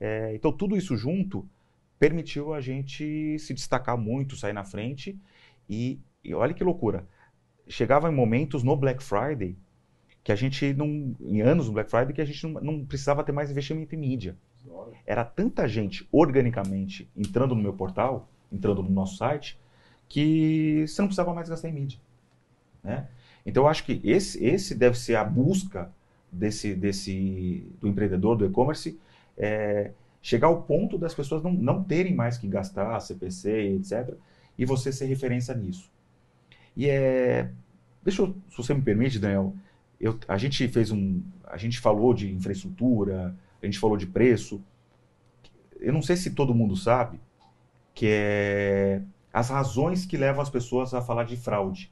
É, então, tudo isso junto permitiu a gente se destacar muito, sair na frente. E, e olha que loucura. Chegava em momentos no Black Friday que a gente não. Em anos no Black Friday que a gente não, não precisava ter mais investimento em mídia. Era tanta gente organicamente entrando no meu portal, entrando no nosso site, que você não precisava mais gastar em mídia. Né? Então, eu acho que esse, esse deve ser a busca desse, desse do empreendedor, do e-commerce, é, chegar ao ponto das pessoas não, não terem mais que gastar CPC, etc., e você ser referência nisso. E é. Deixa eu, se você me permite, Daniel, eu, a gente fez um. A gente falou de infraestrutura, a gente falou de preço. Eu não sei se todo mundo sabe que é as razões que levam as pessoas a falar de fraude.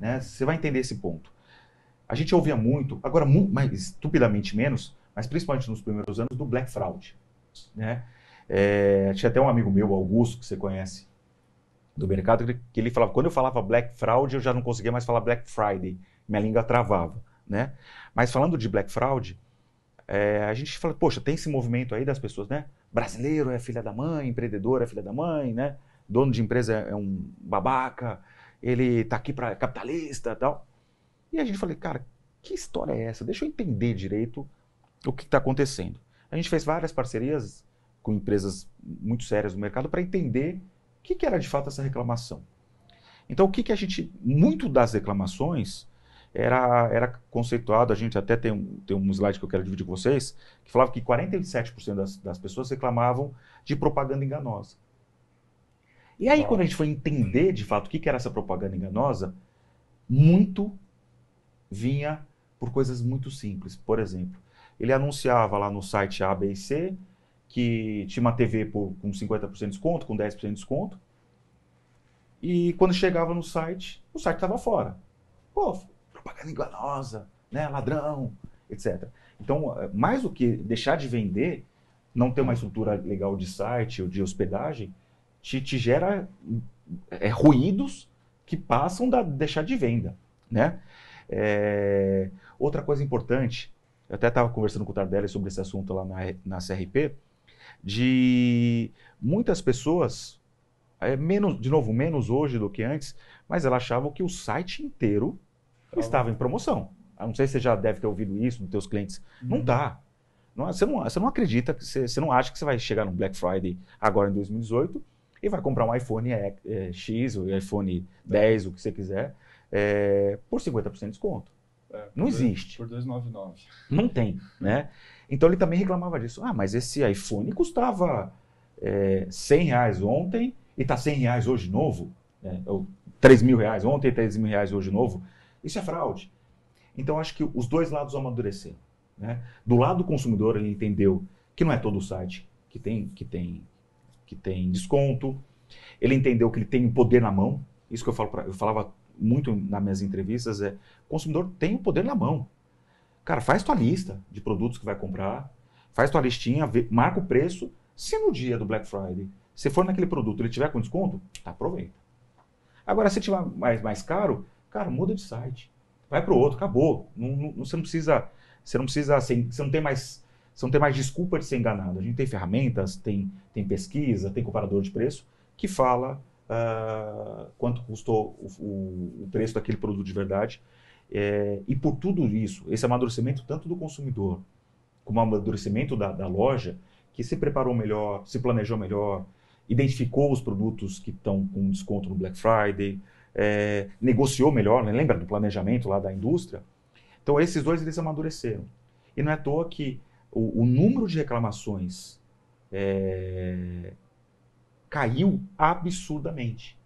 Né? Você vai entender esse ponto. A gente ouvia muito, agora mas estupidamente menos, mas principalmente nos primeiros anos, do black fraud. Né? É, tinha até um amigo meu, Augusto, que você conhece, do mercado, que ele falava, quando eu falava black fraud, eu já não conseguia mais falar black Friday, minha língua travava. Né? Mas falando de black fraud, é, a gente fala, poxa, tem esse movimento aí das pessoas, né? Brasileiro é filha da mãe, empreendedor é filha da mãe, né? Dono de empresa é um babaca, ele tá aqui para capitalista tal. E a gente fala, cara, que história é essa? Deixa eu entender direito o que está acontecendo. A gente fez várias parcerias com empresas muito sérias do mercado para entender o que, que, era de fato essa reclamação. Então, o que, que a gente. Muito das reclamações era, era conceituado, a gente até tem um, tem um slide que eu quero dividir com vocês, que falava que 47% das, das pessoas reclamavam de propaganda enganosa. E aí, quando a gente foi entender de fato o que, que era essa propaganda enganosa, muito vinha por coisas muito simples. Por exemplo, ele anunciava lá no site ABC que tinha uma TV por, com 50% de desconto, com 10% de desconto. E quando chegava no site, o site estava fora. Pô, propaganda enganosa, né? ladrão, etc. Então, eh, mais do que deixar de vender, não ter uma estrutura legal de site ou de hospedagem, te, te gera é, ruídos que passam da deixar de venda, né? É, outra coisa importante, eu até estava conversando com o Tardelli sobre esse assunto lá na, na CRP, de muitas pessoas, é, menos, de novo, menos hoje do que antes, mas elas achavam que o site inteiro estava em promoção. Eu não sei se você já deve ter ouvido isso dos teus clientes. Uhum. Não dá. Não, você, não, você não acredita, você, você não acha que você vai chegar no Black Friday agora em 2018 e vai comprar um iPhone é, X, ou iPhone 10, o que você quiser, é, por 50% de desconto. É, não existe. Por 299. Não tem, né? Então ele também reclamava disso. Ah, mas esse iPhone custava é, 100 reais ontem e está 100 reais hoje novo. Né? Ou 3 mil reais ontem e 3 mil reais hoje novo. Isso é fraude. Então acho que os dois lados amadureceram. Né? Do lado do consumidor ele entendeu que não é todo o site que tem, que tem, que tem desconto. Ele entendeu que ele tem o poder na mão. Isso que eu falo, pra, eu falava muito nas minhas entrevistas é o consumidor tem o poder na mão. Cara, faz tua lista de produtos que vai comprar, faz tua listinha, vê, marca o preço. Se no dia do Black Friday, se for naquele produto ele tiver com desconto, tá, aproveita. Agora, se tiver mais, mais caro, cara, muda de site. Vai para o outro, acabou. Não, não, você não precisa, você não precisa, assim, você não tem mais, você não tem mais desculpa de ser enganado. A gente tem ferramentas, tem, tem pesquisa, tem comparador de preço que fala uh, quanto custou o, o, preço daquele produto de verdade. É, e por tudo isso, esse amadurecimento tanto do consumidor como o amadurecimento da, da loja, que se preparou melhor, se planejou melhor, identificou os produtos que estão com desconto no Black Friday, é, negociou melhor, né? lembra do planejamento lá da indústria? Então, esses dois eles amadureceram. E não é à toa que o, o número de reclamações é, caiu absurdamente.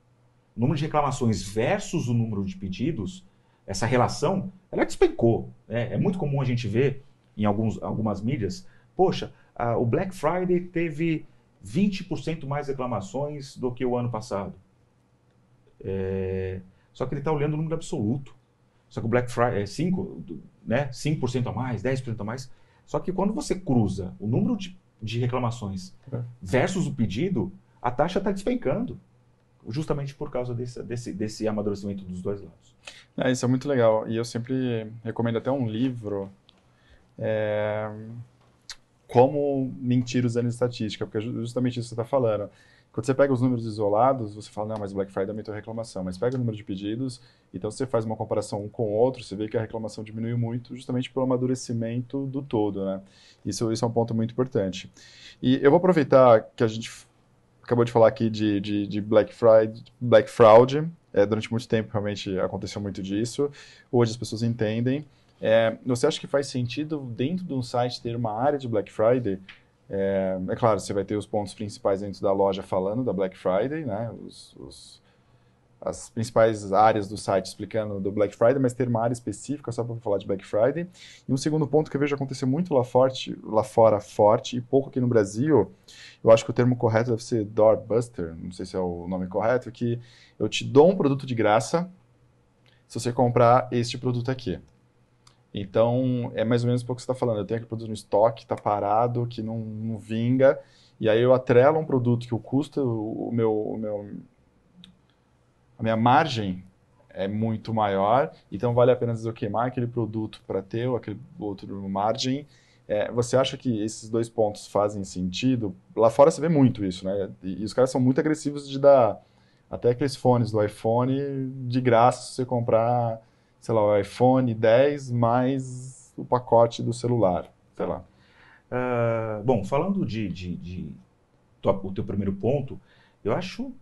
O número de reclamações versus o número de pedidos, essa relação, ela despencou. Né? É muito comum a gente ver em alguns, algumas mídias, poxa, a, o Black Friday teve 20% mais reclamações do que o ano passado. É, só que ele está olhando o número absoluto. Só que o Black Friday é 5, né? 5% a mais, 10% a mais. Só que quando você cruza o número de, de reclamações é. versus o pedido, a taxa está despencando, justamente por causa desse, desse, desse amadurecimento dos dois lados. É, isso é muito legal. E eu sempre recomendo até um livro. É, como mentir usando estatística, porque justamente isso que você está falando. Quando você pega os números isolados, você fala, não, mas Black Friday aumentou a reclamação. Mas pega o número de pedidos, então você faz uma comparação um com o outro, você vê que a reclamação diminuiu muito, justamente pelo amadurecimento do todo, né? Isso, isso é um ponto muito importante. E eu vou aproveitar que a gente acabou de falar aqui de, de, de Black, Friday, Black Fraud. É, durante muito tempo realmente aconteceu muito disso. Hoje as pessoas entendem. É, você acha que faz sentido dentro de um site ter uma área de Black Friday? É, é, claro, você vai ter os pontos principais dentro da loja falando da Black Friday, né? Os, os, as principais áreas do site explicando do Black Friday, mas ter uma área específica só para falar de Black Friday. E um segundo ponto que eu vejo acontecer muito lá, forte, lá fora forte e pouco aqui no Brasil, eu acho que o termo correto deve ser doorbuster, não sei se é o nome correto, é que eu te dou um produto de graça se você comprar este produto aqui. Então, é mais ou menos o que você está falando. Eu tenho aquele produto no estoque, está parado, que não, não vinga, e aí eu atrelo um produto que o custo, o meu, o meu a minha margem é muito maior, então vale a pena eu queimar aquele produto para ter ou aquele outro margem. É, você acha que esses dois pontos fazem sentido? Lá fora você vê muito isso, né? E, e os caras são muito agressivos de dar até aqueles fones do iPhone de graça se você comprar, sei lá, o iPhone 10 mais o pacote do celular, sei lá. Uh, bom, falando de, de, de, o teu primeiro ponto, eu acho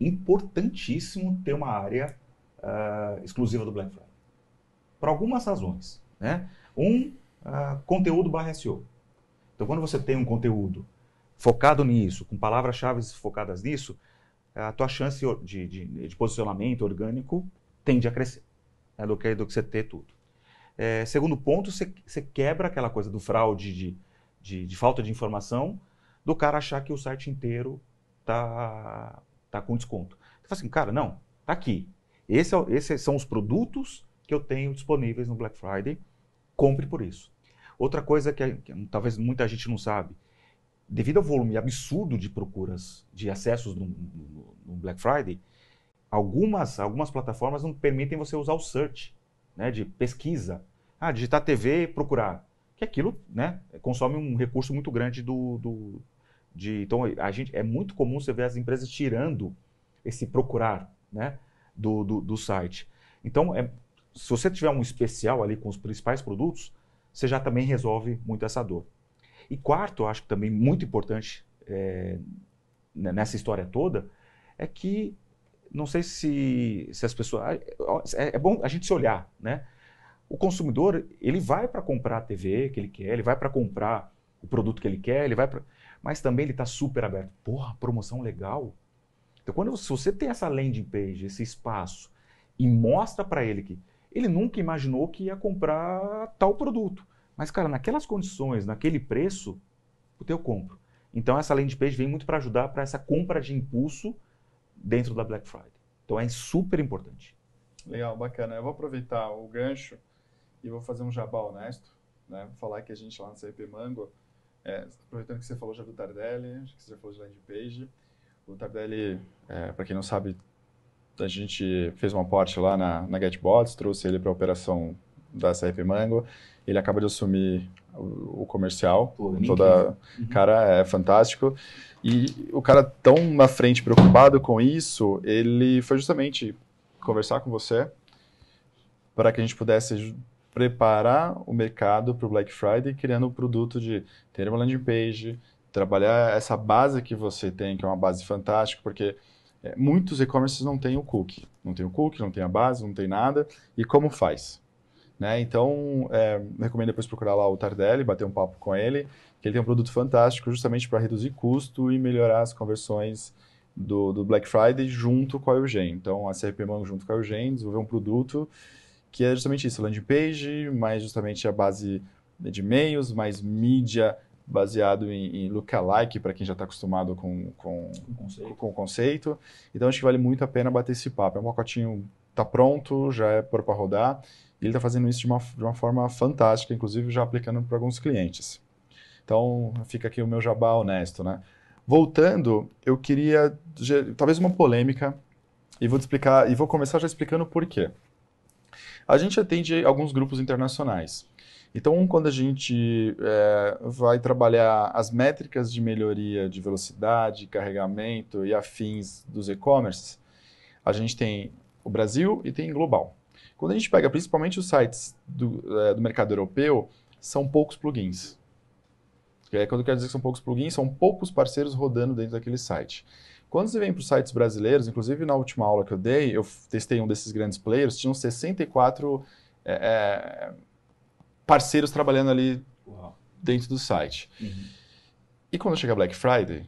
importantíssimo ter uma área uh, exclusiva do Black Friday. Por algumas razões. Né? Um, uh, conteúdo barra SEO. Então, quando você tem um conteúdo focado nisso, com palavras-chave focadas nisso, a tua chance de, de, de, posicionamento orgânico tende a crescer né? do, que, do que você ter tudo. É, segundo ponto, você, você quebra aquela coisa do fraude, de, de, de falta de informação, do cara achar que o site inteiro está tá com desconto. Você fala assim, cara, não, tá aqui. Esse é, esses são os produtos que eu tenho disponíveis no Black Friday, compre por isso. Outra coisa que, que talvez muita gente não sabe, devido ao volume absurdo de procuras, de acessos no, no, no Black Friday, algumas, algumas plataformas não permitem você usar o search, né, de pesquisa. Ah, digitar TV, procurar. Que aquilo né, consome um recurso muito grande do, do de então a gente é muito comum você ver as empresas tirando esse procurar, né, do, do, do site. Então, é, se você tiver um especial ali com os principais produtos, você já também resolve muito essa dor. E quarto, acho que também muito importante é, né, nessa história toda, é que não sei se, se as pessoas. É, é, bom a gente se olhar, né? O consumidor, ele vai para comprar a TV que ele quer, ele vai para comprar o produto que ele quer, ele vai para mas também ele está super aberto. Porra, promoção legal. Então, quando se você tem essa landing page, esse espaço, e mostra para ele que ele nunca imaginou que ia comprar tal produto. Mas, cara, naquelas condições, naquele preço, o teu compro. Então, essa landing page vem muito para ajudar para essa compra de impulso dentro da Black Friday. Então, é super importante. Legal, bacana. Eu vou aproveitar o gancho e vou fazer um jabá honesto. Né? Vou falar que a gente lá no CP Mango é, aproveitando que você falou já do Tardelli, acho que você já falou de landing page. O Tardelli, é, para quem não sabe, a gente fez um aporte lá na, na GetBots, trouxe ele para a operação da CRP Mango. Ele acaba de assumir o, o comercial. Pô, toda uhum. cara é fantástico. E o cara tão na frente preocupado com isso, ele foi justamente conversar com você para que a gente pudesse preparar o mercado para o Black Friday, criando um produto de ter uma landing page, trabalhar essa base que você tem, que é uma base fantástica, porque é, muitos e-commerces não têm o cookie. Não tem o cookie, não tem a base, não tem nada. E como faz? Né? Então, é, recomendo depois procurar lá o Tardelli, bater um papo com ele, que ele tem um produto fantástico justamente para reduzir custo e melhorar as conversões do, do Black Friday junto com a Eugen. Então, a CRP Mango junto com a Eugen desenvolveu um produto que é justamente isso, landing page, mais justamente a base né, de e-mails, mais mídia baseado em, em lookalike, para quem já está acostumado com, com, o conceito. com o conceito. Então, acho que vale muito a pena bater esse papo. É um pacotinho está pronto, já é para rodar, e ele está fazendo isso de uma, de uma forma fantástica, inclusive já aplicando para alguns clientes. Então, fica aqui o meu jabá honesto, né? Voltando, eu queria talvez uma polêmica e vou explicar e vou começar já explicando por quê. A gente atende alguns grupos internacionais. Então, quando a gente é, vai trabalhar as métricas de melhoria de velocidade, carregamento e afins dos e-commerce, a gente tem o Brasil e tem global. Quando a gente pega principalmente os sites do, é, do mercado europeu, são poucos plugins. É, quando eu quero dizer que são poucos plugins, são poucos parceiros rodando dentro daquele site. Quando você vem para os sites brasileiros, inclusive na última aula que eu dei, eu testei um desses grandes players, tinham 64 é, é, parceiros trabalhando ali Uau. dentro do site. Uhum. E quando chega Black Friday,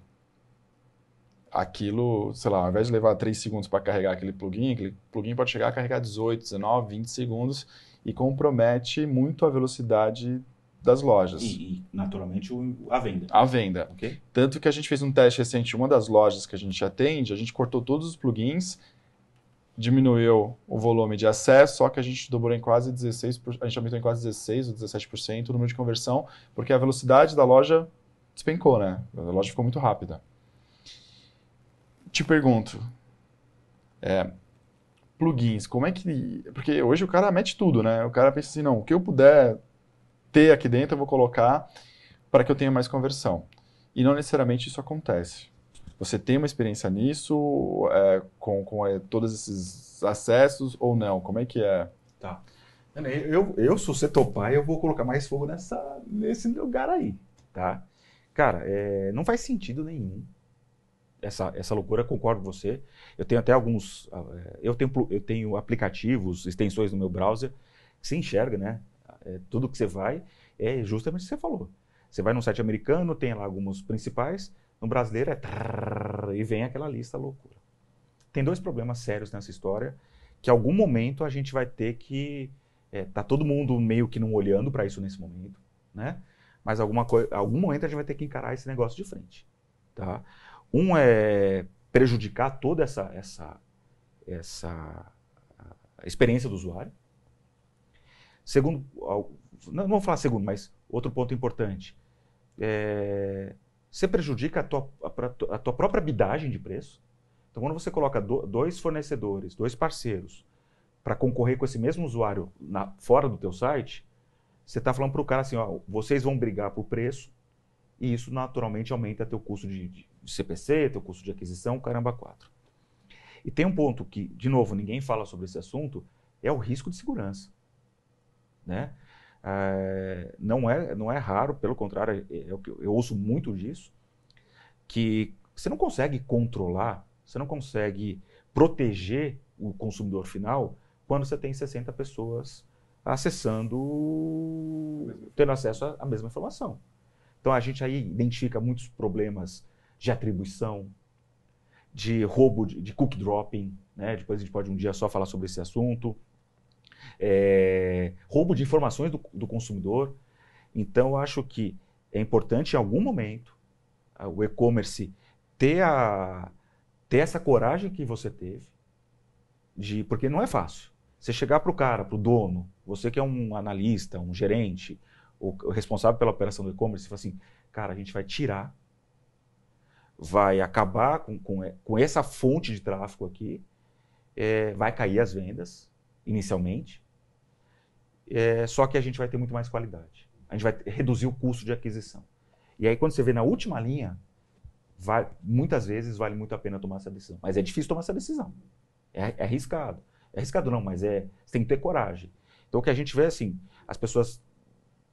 aquilo, sei lá, ao invés de levar 3 segundos para carregar aquele plugin, aquele plugin pode chegar a carregar 18, 19, 20 segundos e compromete muito a velocidade das lojas. E, e naturalmente, o, a venda. A venda. Okay. Tanto que a gente fez um teste recente, uma das lojas que a gente atende, a gente cortou todos os plugins, diminuiu o volume de acesso, só que a gente dobrou em quase 16%, a gente aumentou em quase 16% ou 17% o número de conversão, porque a velocidade da loja despencou, né? A loja ficou muito rápida. Te pergunto, é, plugins, como é que... Porque hoje o cara mete tudo, né? O cara pensa assim, não, o que eu puder ter aqui dentro, eu vou colocar para que eu tenha mais conversão. E não necessariamente isso acontece. Você tem uma experiência nisso, é, com, com é, todos esses acessos ou não? Como é que é? Tá. Eu, eu, se você topar, eu vou colocar mais fogo nessa, nesse lugar aí, tá? Cara, é, não faz sentido nenhum essa, essa loucura, concordo com você. Eu tenho até alguns. Ah, é, eu tenho, eu tenho aplicativos, extensões no meu browser, que se enxerga, né? é, tudo que você vai, é justamente o que você falou. Você vai num site americano, tem lá alguns principais, no brasileiro é trrr, e vem aquela lista loucura. Tem dois problemas sérios nessa história que algum momento a gente vai ter que é, tá todo mundo meio que não olhando para isso nesse momento, né? Mas alguma coisa, algum momento a gente vai ter que encarar esse negócio de frente, tá? Um é prejudicar toda essa essa essa experiência do usuário, Segundo, não vou falar segundo, mas outro ponto importante. É, você prejudica a tua, a, a tua própria bidagem de preço. Então, quando você coloca do, dois fornecedores, dois parceiros, para concorrer com esse mesmo usuário na, fora do teu site, você está falando para o cara assim, ó, vocês vão brigar por preço e isso naturalmente aumenta teu custo de, de CPC, teu custo de aquisição, caramba, quatro. E tem um ponto que, de novo, ninguém fala sobre esse assunto, é o risco de segurança né? É, não, é, não é raro, pelo contrário, é, é eu, eu, eu ouço muito disso, que você não consegue controlar, você não consegue proteger o consumidor final quando você tem 60 pessoas acessando, tendo acesso à mesma informação. Então a gente aí identifica muitos problemas de atribuição, de roubo, de, de cookie dropping, né? depois a gente pode um dia só falar sobre esse assunto é, roubo de informações do, do consumidor. Então, acho que é importante em algum momento o e-commerce ter, a, ter essa coragem que você teve, de porque não é fácil. Você chegar para o cara, para o dono, você que é um analista, um gerente, o, responsável pela operação do e-commerce, fala assim, cara, a gente vai tirar, vai acabar com, com, com essa fonte de tráfego aqui, é, vai cair as vendas, inicialmente, é, só que a gente vai ter muito mais qualidade. A gente vai reduzir o custo de aquisição. E aí, quando você vê na última linha, vai, muitas vezes vale muito a pena tomar essa decisão. Mas é difícil tomar essa decisão. É, é arriscado. É arriscado não, mas é, você tem que ter coragem. Então, o que a gente vê é assim, as pessoas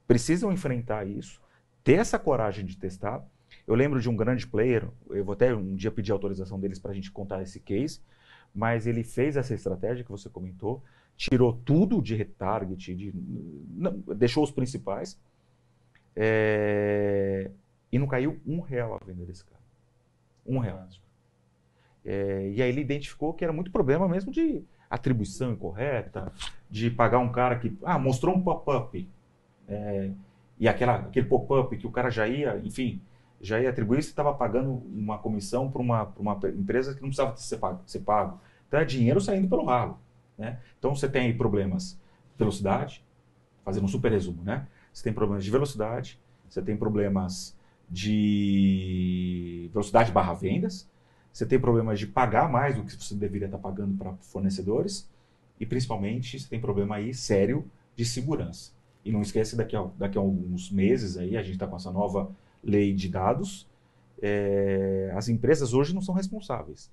precisam enfrentar isso, ter essa coragem de testar. Eu lembro de um grande player, eu vou até um dia pedir autorização deles para a gente contar esse case, mas ele fez essa estratégia que você comentou, tirou tudo de retarget, de, não, deixou os principais. É, e não caiu um real a venda desse carro. Um real. É, e aí ele identificou que era muito problema mesmo de atribuição incorreta, de pagar um cara que ah, mostrou um pop-up. É, e aquela, aquele pop-up que o cara já ia, enfim, já ia atribuir, você estava pagando uma comissão para uma, uma empresa que não precisava ser pago, ser pago. Então é dinheiro saindo pelo ralo. Né? Então você tem problemas de velocidade, fazendo um super resumo, né? Você tem problemas de velocidade, você tem problemas de velocidade barra vendas, você tem problemas de pagar mais do que você deveria estar pagando para fornecedores e principalmente você tem problema aí sério de segurança. E não esquece daqui a, daqui a alguns meses aí a gente está com essa nova lei de dados. É, as empresas hoje não são responsáveis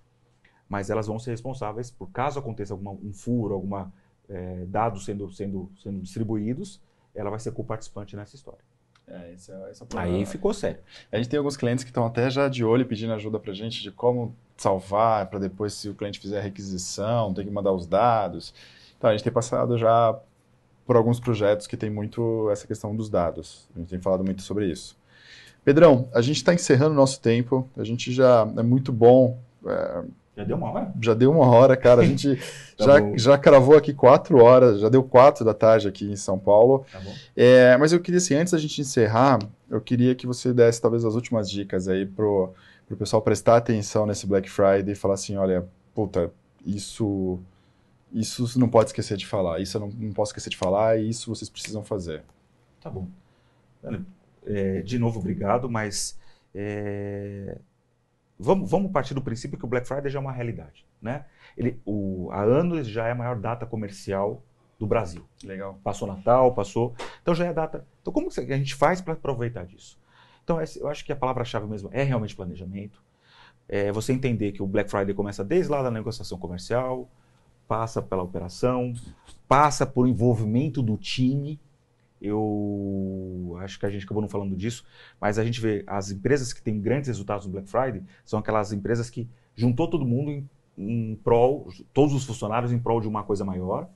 mas elas vão ser responsáveis por caso aconteça algum um furo, alguma é, dados sendo, sendo, sendo distribuídos, ela vai ser co-participante nessa história. É, esse é, esse é Aí ficou sério. A gente tem alguns clientes que estão até já de olho pedindo ajuda para gente de como salvar, para depois, se o cliente fizer a requisição, tem que mandar os dados. Então, a gente tem passado já por alguns projetos que tem muito essa questão dos dados. A gente tem falado muito sobre isso. Pedrão, a gente está encerrando o nosso tempo. A gente já é muito bom. É, já deu uma hora? Já deu uma hora, cara. A gente tá já, já cravou aqui quatro horas, já deu quatro da tarde aqui em São Paulo. Tá é, mas eu queria, assim, antes da gente encerrar, eu queria que você desse talvez as últimas dicas aí pro, pro pessoal prestar atenção nesse Black Friday e falar assim, olha, puta, isso, isso não pode esquecer de falar, isso eu não, não posso esquecer de falar e isso vocês precisam fazer. Tá bom. É, de novo, obrigado, mas... É Vamos, vamos partir do princípio que o Black Friday já é uma realidade. Né? Ele, o, a anos já é a maior data comercial do Brasil. Legal. Passou Natal, passou. Então já é a data. Então, como a gente faz para aproveitar disso? Então, eu acho que a palavra-chave mesmo é realmente planejamento. É você entender que o Black Friday começa desde lá da negociação comercial, passa pela operação, passa por envolvimento do time eu acho que a gente acabou não falando disso, mas a gente vê as empresas que têm grandes resultados no Black Friday são aquelas empresas que juntou todo mundo em, em prol, todos os funcionários em prol de uma coisa maior.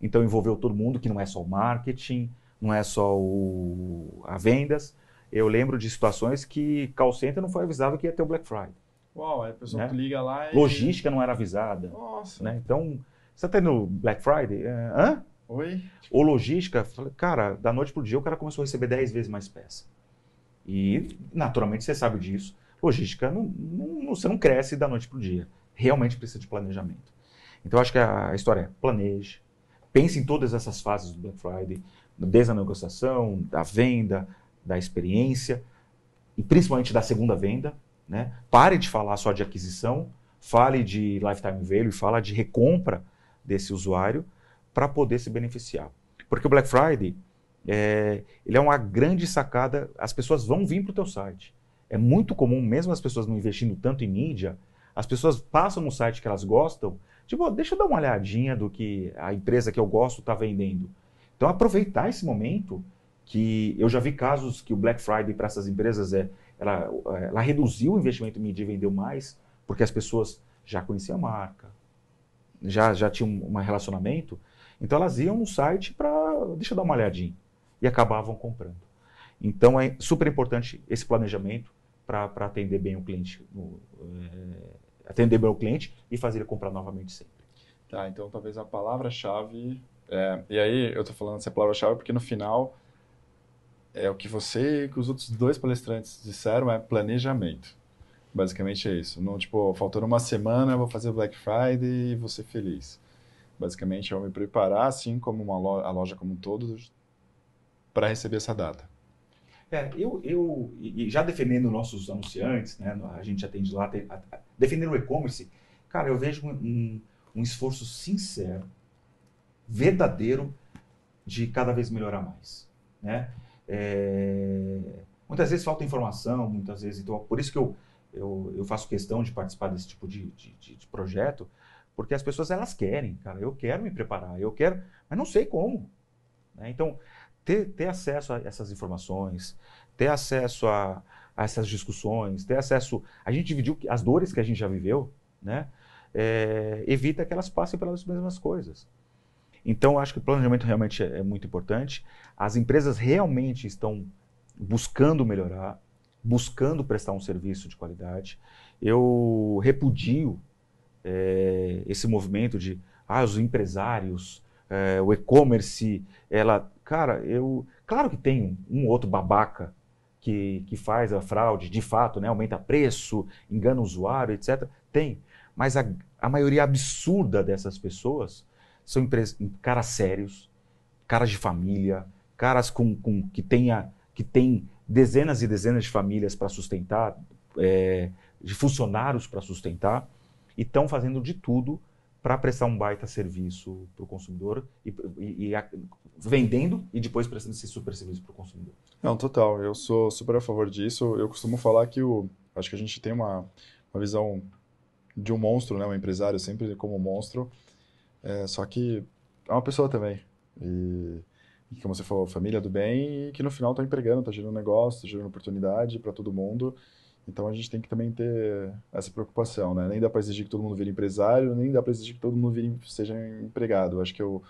Então envolveu todo mundo, que não é só o marketing, não é só o, a vendas. Eu lembro de situações que call center não foi avisado que ia ter o Black Friday. Uau, é, a pessoa né? liga lá e... Logística não era avisada. Nossa. Né? Então, você está tendo Black Friday? É, hã? Oi? Ou logística, cara, da noite para o dia o cara começou a receber 10 vezes mais peça. E, naturalmente, você sabe disso. Logística, não, não, você não cresce da noite para o dia. Realmente precisa de planejamento. Então, acho que a história é planeje, pense em todas essas fases do Black Friday, desde a negociação, da venda, da experiência, e principalmente da segunda venda. Né? Pare de falar só de aquisição, fale de lifetime value, fala de recompra desse usuário, para poder se beneficiar. Porque o Black Friday é, ele é uma grande sacada, as pessoas vão vir para o teu site. É muito comum, mesmo as pessoas não investindo tanto em mídia, as pessoas passam no site que elas gostam, tipo, oh, deixa eu dar uma olhadinha do que a empresa que eu gosto está vendendo. Então, aproveitar esse momento, que eu já vi casos que o Black Friday para essas empresas é, ela, ela reduziu o investimento em mídia e vendeu mais, porque as pessoas já conheciam a marca, já, já tinham um, um relacionamento, então elas iam no site para, deixa eu dar uma olhadinha, e acabavam comprando. Então é super importante esse planejamento para atender bem o cliente, no, é, atender bem o cliente e fazer ele comprar novamente sempre. Tá, então talvez a palavra-chave, é, e aí eu estou falando essa palavra-chave porque no final é o que você e que os outros dois palestrantes disseram é planejamento. Basicamente é isso. Não, tipo, faltando uma semana, eu vou fazer Black Friday e vou ser feliz. Basicamente, é eu me preparar, assim como uma a loja como um todo, para receber essa data. É, eu, eu e já defendendo nossos anunciantes, né, a gente atende lá, tem, a, defendendo o e-commerce, cara, eu vejo um, um, um esforço sincero, verdadeiro, de cada vez melhorar mais. Né? É, muitas vezes falta informação, muitas vezes, então, por isso que eu, eu, eu faço questão de participar desse tipo de, de, de projeto, porque as pessoas elas querem, cara, eu quero me preparar, eu quero, mas não sei como. Né? Então, ter, ter acesso a essas informações, ter acesso a, a essas discussões, ter acesso. A gente dividiu as dores que a gente já viveu, né? É, evita que elas passem pelas mesmas coisas. Então, acho que o planejamento realmente é, é muito importante. As empresas realmente estão buscando melhorar, buscando prestar um serviço de qualidade. Eu repudio é, esse movimento de ah, os empresários, é, o e-commerce, ela. Cara, eu. Claro que tem um outro babaca que, que faz a fraude, de fato, né? Aumenta preço, engana o usuário, etc. Tem. Mas a, a maioria absurda dessas pessoas são empres... caras sérios, caras de família, caras com, com que tenha que tem dezenas e dezenas de famílias para sustentar, é, de funcionários para sustentar, e estão fazendo de tudo para prestar um baita serviço para o consumidor e, e, e a, vendendo e depois prestando esse super serviço para o consumidor. Não, total. Eu sou super a favor disso. Eu costumo falar que o, acho que a gente tem uma, uma visão de um monstro, né? Um empresário sempre como um monstro. É, só que é uma pessoa também. E, e, como você falou, família do bem e que no final está empregando, está gerando negócio, tá gerando oportunidade para todo mundo. Então a gente tem que também ter essa preocupação, né? Nem dá para exigir que todo mundo vire empresário, nem dá para exigir que todo mundo vire, seja empregado. Acho que eu,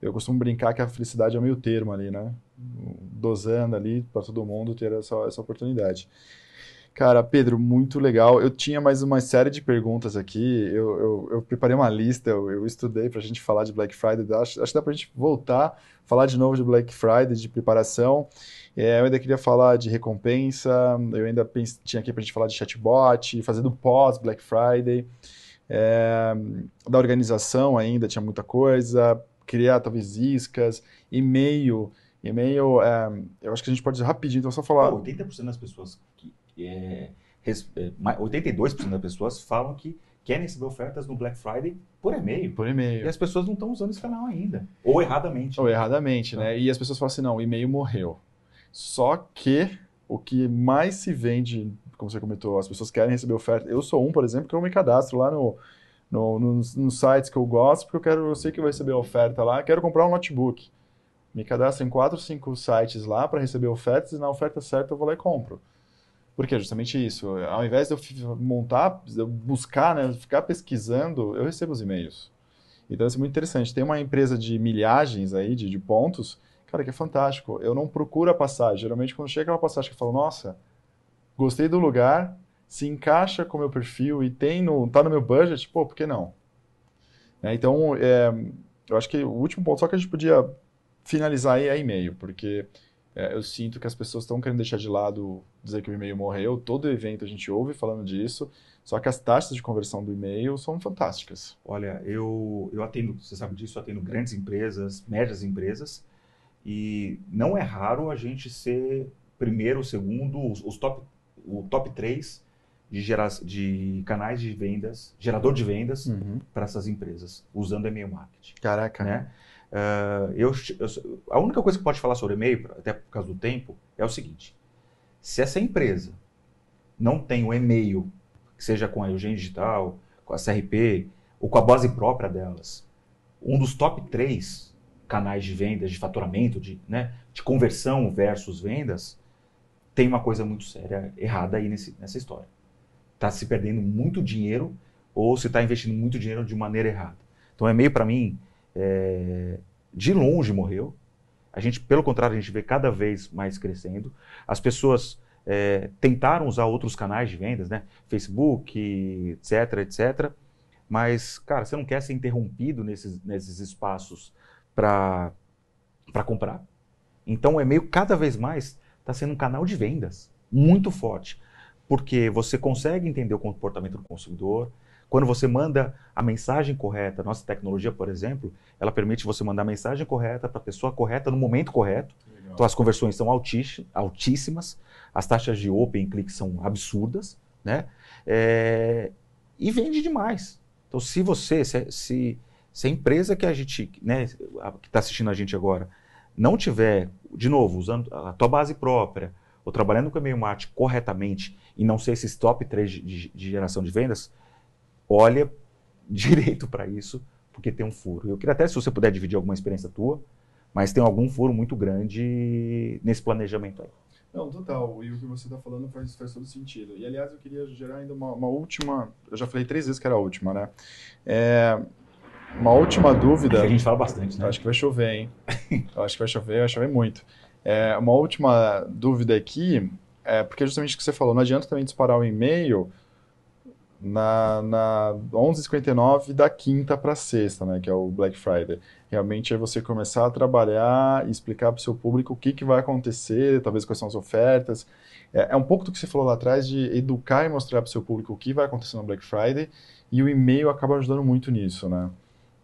eu costumo brincar que a felicidade é o meio termo ali, né? Dosando ali para todo mundo ter essa, essa oportunidade. Cara, Pedro, muito legal. Eu tinha mais uma série de perguntas aqui. Eu, eu, eu preparei uma lista, eu, eu estudei para a gente falar de Black Friday. Acho, acho que dá para a gente voltar, falar de novo de Black Friday, de preparação. É, eu ainda queria falar de recompensa. Eu ainda pense, tinha aqui para a gente falar de chatbot, fazendo pós-Black Friday. É, da organização ainda tinha muita coisa. Criar talvez iscas, e-mail. E-mail, é, eu acho que a gente pode rapidinho, então só falar. 80% das pessoas é, 82% é, das pessoas falam que querem receber ofertas no Black Friday por e-mail. Por e-mail. E as pessoas não estão usando esse canal ainda. Ou erradamente. Ou erradamente, então. né? Ah. E as pessoas falam assim: não, e-mail morreu. Só que o que mais se vende, como você comentou, as pessoas querem receber oferta. Eu sou um, por exemplo, que eu me cadastro lá no, no, nos, sites que eu gosto, porque eu quero, eu sei que vai vou receber oferta lá, quero comprar um notebook. Me cadastro em 4, 5 sites lá para receber ofertas e na oferta certa eu vou lá e compro. Porque é justamente isso. Ao invés de eu montar, de eu buscar, né, ficar pesquisando, eu recebo os e-mails. Então, isso é muito interessante. Tem uma empresa de milhagens aí, de, de pontos, cara, que é fantástico. Eu não procuro a passagem. Geralmente, quando chega aquela passagem que eu falo, nossa, gostei do lugar, se encaixa com o meu perfil e tem no, tá no meu budget, pô, por que não? É, então, é, eu acho que o último ponto só que a gente podia finalizar aí é e-mail, porque é, eu sinto que as pessoas estão querendo deixar de lado dizer que o e-mail morreu, todo evento a gente ouve falando disso, só que as taxas de conversão do e-mail são fantásticas. Olha, eu, eu atendo, você sabe disso, eu atendo grandes empresas, médias empresas, e não é raro a gente ser primeiro, segundo, os, os top, o top 3 de, gera, de canais de vendas, gerador de vendas uhum. para essas empresas, usando e-mail marketing. Caraca. Né? Uh, eu, eu, a única coisa que pode falar sobre e-mail, até por causa do tempo, é o seguinte: se essa empresa não tem o um e-mail, seja com a Eugênio Digital, com a CRP ou com a base própria delas, um dos top três canais de vendas, de faturamento, de, né, de conversão versus vendas, tem uma coisa muito séria errada aí nesse, nessa história. Está se perdendo muito dinheiro ou se está investindo muito dinheiro de maneira errada. Então, o e-mail, para mim, é, de longe morreu. A gente, pelo contrário, a gente vê cada vez mais crescendo. As pessoas é, tentaram usar outros canais de vendas, né? Facebook, etc, etc. Mas, cara, você não quer ser interrompido nesses, nesses espaços para comprar. Então, é o e-mail cada vez mais está sendo um canal de vendas muito forte, porque você consegue entender o comportamento do consumidor, quando você manda a mensagem correta, nossa tecnologia, por exemplo, ela permite você mandar a mensagem correta para a pessoa correta no momento correto. Então as conversões são altíssimas, as taxas de open click são absurdas, né? É, e vende demais. Então se você, se, se, se a empresa que a gente, né, que está assistindo a gente agora, não tiver, de novo, usando a tua base própria, ou trabalhando com o e-mail marketing corretamente e não ser esses top 3 de, de, de geração de vendas, olha direito para isso, porque tem um furo. Eu queria até, se você puder dividir alguma experiência tua, mas tem algum furo muito grande nesse planejamento aí. Não, total. E o que você está falando faz, faz todo sentido. E, aliás, eu queria gerar ainda uma, uma última... Eu já falei três vezes que era a última, né? É, uma última dúvida... Acho é que a gente fala bastante, né? Acho que vai chover, hein? acho que vai chover, vai chover muito. É, uma última dúvida aqui, é, porque justamente o que você falou, não adianta também disparar o um e-mail na, na 11h59 da quinta para sexta, né, que é o Black Friday. Realmente é você começar a trabalhar e explicar para o seu público o que, que vai acontecer, talvez quais são as ofertas. É, é um pouco do que você falou lá atrás de educar e mostrar para o seu público o que vai acontecer no Black Friday e o e-mail acaba ajudando muito nisso, né?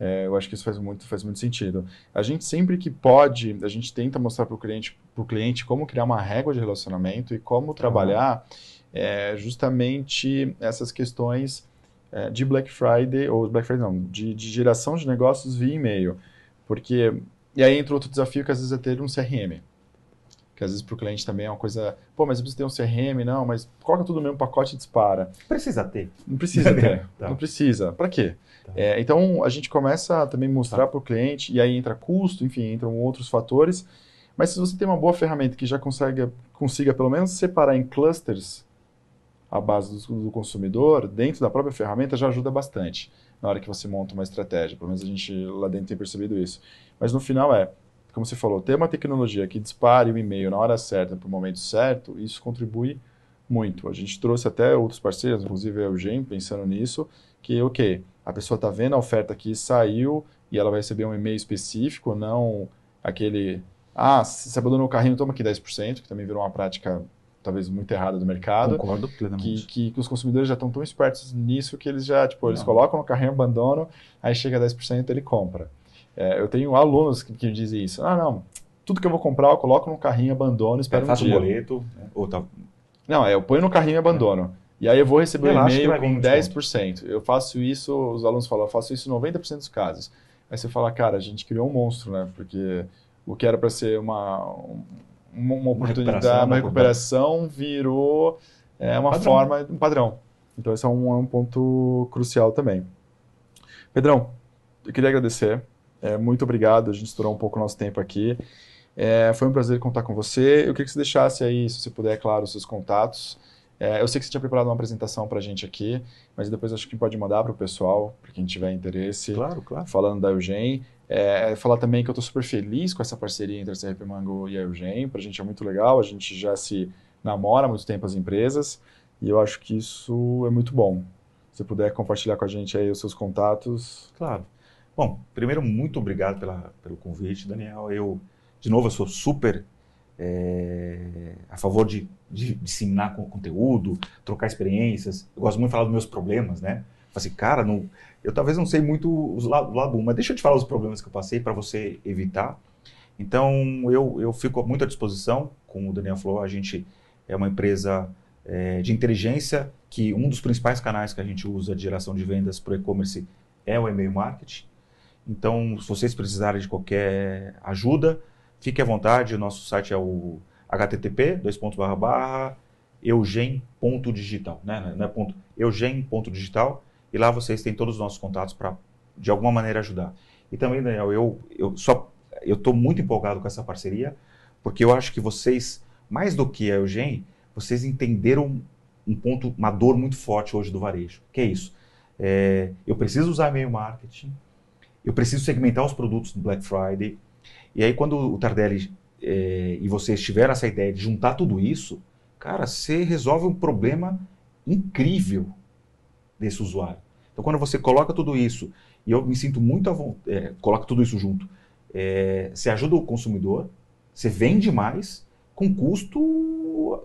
É, eu acho que isso faz muito, faz muito sentido. A gente sempre que pode, a gente tenta mostrar para o cliente, cliente como criar uma régua de relacionamento e como trabalhar. Uhum é justamente essas questões é, de Black Friday, ou Black Friday não, de, de geração de negócios via e-mail. Porque, e aí entra outro desafio que às vezes é ter um CRM. Que às vezes para o cliente também é uma coisa, pô, mas eu preciso ter um CRM, não, mas coloca tudo no mesmo pacote e dispara. Precisa ter. Não precisa ter. tá. Não precisa. Para quê? Tá. É, então a gente começa a também mostrar tá. para o cliente, e aí entra custo, enfim, entram outros fatores. Mas se você tem uma boa ferramenta que já consegue, consiga pelo menos separar em clusters a base do, do consumidor, dentro da própria ferramenta, já ajuda bastante na hora que você monta uma estratégia. Pelo menos a gente lá dentro tem percebido isso. Mas no final é, como você falou, ter uma tecnologia que dispare o e-mail na hora certa, para o momento certo, isso contribui muito. A gente trouxe até outros parceiros, inclusive a Eugênio, pensando nisso, que, o que a pessoa está vendo a oferta que saiu e ela vai receber um e-mail específico, não aquele, ah, se abandonou o carrinho, toma aqui 10%, que também virou uma prática talvez muito errada do mercado. Concordo plenamente. Que, que, os consumidores já estão tão espertos nisso que eles já, tipo, eles Não. colocam no carrinho, abandonam, aí chega a 10% ele compra. É, eu tenho alunos que, que dizem isso. Ah, não, tudo que eu vou comprar, eu coloco no carrinho, abandono, espero é, um dia. boleto, né? ou tá... Não, é, eu ponho no carrinho e abandono. É. E aí eu vou receber um e-mail com 10%. Eu faço isso, os alunos falam, eu faço isso em 90% dos casos. Aí você fala, cara, a gente criou um monstro, né? Porque o que era para ser uma, uma, uma oportunidade, recuperação, uma né, recuperação virou é, uma padrão. forma, um padrão. Então, esse é um, é um ponto crucial também. Pedrão, eu queria agradecer. É, muito obrigado, a gente estourou um pouco o nosso tempo aqui. É, foi um prazer contar com você. Eu queria que você deixasse aí, se você puder, é claro, os seus contatos. É, eu sei que você tinha preparado uma apresentação para a gente aqui, mas depois acho que pode mandar para o pessoal, para quem tiver interesse. Claro, claro. Falando da Eugênia. É, falar também que eu estou super feliz com essa parceria entre a CRP Mango e a Eugen. Para a gente é muito legal, a gente já se namora há muito tempo as empresas e eu acho que isso é muito bom. Se puder compartilhar com a gente aí os seus contatos. Claro. Bom, primeiro, muito obrigado pela, pelo convite, Daniel. Eu, de novo, eu sou super é, a favor de, de disseminar conteúdo, trocar experiências. Eu gosto muito de falar dos meus problemas, né? assim, cara, não, eu talvez não sei muito os labum, mas deixa eu te falar os problemas que eu passei para você evitar. Então, eu, eu fico muito à disposição, como o Daniel falou, a gente é uma empresa é, de inteligência que um dos principais canais que a gente usa de geração de vendas para o e-commerce é o e-mail marketing. Então, se vocês precisarem de qualquer ajuda, fique à vontade. O nosso site é o http dois pontos barra barra eugen.digital, né? Não é ponto, eugen.digital. E lá vocês têm todos os nossos contatos para, de alguma maneira, ajudar. E também, Daniel, eu, eu só eu estou muito empolgado com essa parceria, porque eu acho que vocês, mais do que a Eugen, vocês entenderam um ponto, uma dor muito forte hoje do varejo. Que é isso? É, eu preciso usar e-mail marketing, eu preciso segmentar os produtos do Black Friday. E aí, quando o Tardelli é, e vocês tiveram essa ideia de juntar tudo isso, cara, você resolve um problema incrível desse usuário. Então, quando você coloca tudo isso, e eu me sinto muito à vontade, é, coloca tudo isso junto, é, você ajuda o consumidor, você vende mais, com custo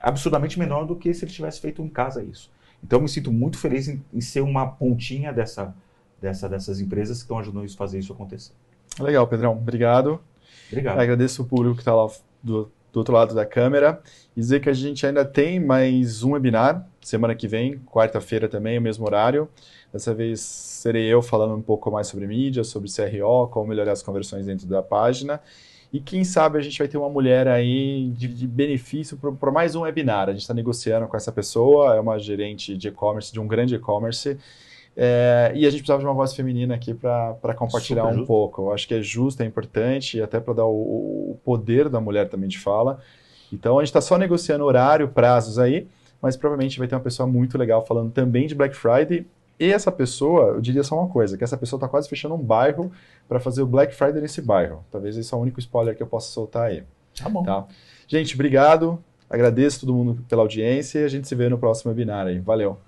absurdamente menor do que se ele tivesse feito em casa isso. Então, eu me sinto muito feliz em, em ser uma pontinha dessa, dessa, dessas empresas que estão ajudando a fazer isso acontecer. Legal, Pedrão. Obrigado. Obrigado. agradeço o público que está lá do, do outro lado da câmera e dizer que a gente ainda tem mais um webinar semana que vem, quarta-feira também, o mesmo horário. Dessa vez serei eu falando um pouco mais sobre mídia, sobre CRO, como melhorar as conversões dentro da página. E quem sabe a gente vai ter uma mulher aí de, de benefício para mais um webinar. A gente está negociando com essa pessoa, é uma gerente de e-commerce, de um grande e-commerce, é, e a gente precisava de uma voz feminina aqui para compartilhar Super um justo. pouco. Eu acho que é justo, é importante, e até para dar o, o, poder da mulher também de fala. Então a gente está só negociando horário, prazos aí, mas provavelmente vai ter uma pessoa muito legal falando também de Black Friday. E essa pessoa, eu diria só uma coisa, que essa pessoa está quase fechando um bairro para fazer o Black Friday nesse bairro. Talvez esse é o único spoiler que eu possa soltar aí. Tá bom. Tá? Gente, obrigado. Agradeço todo mundo pela audiência e a gente se vê no próximo webinar aí. Valeu.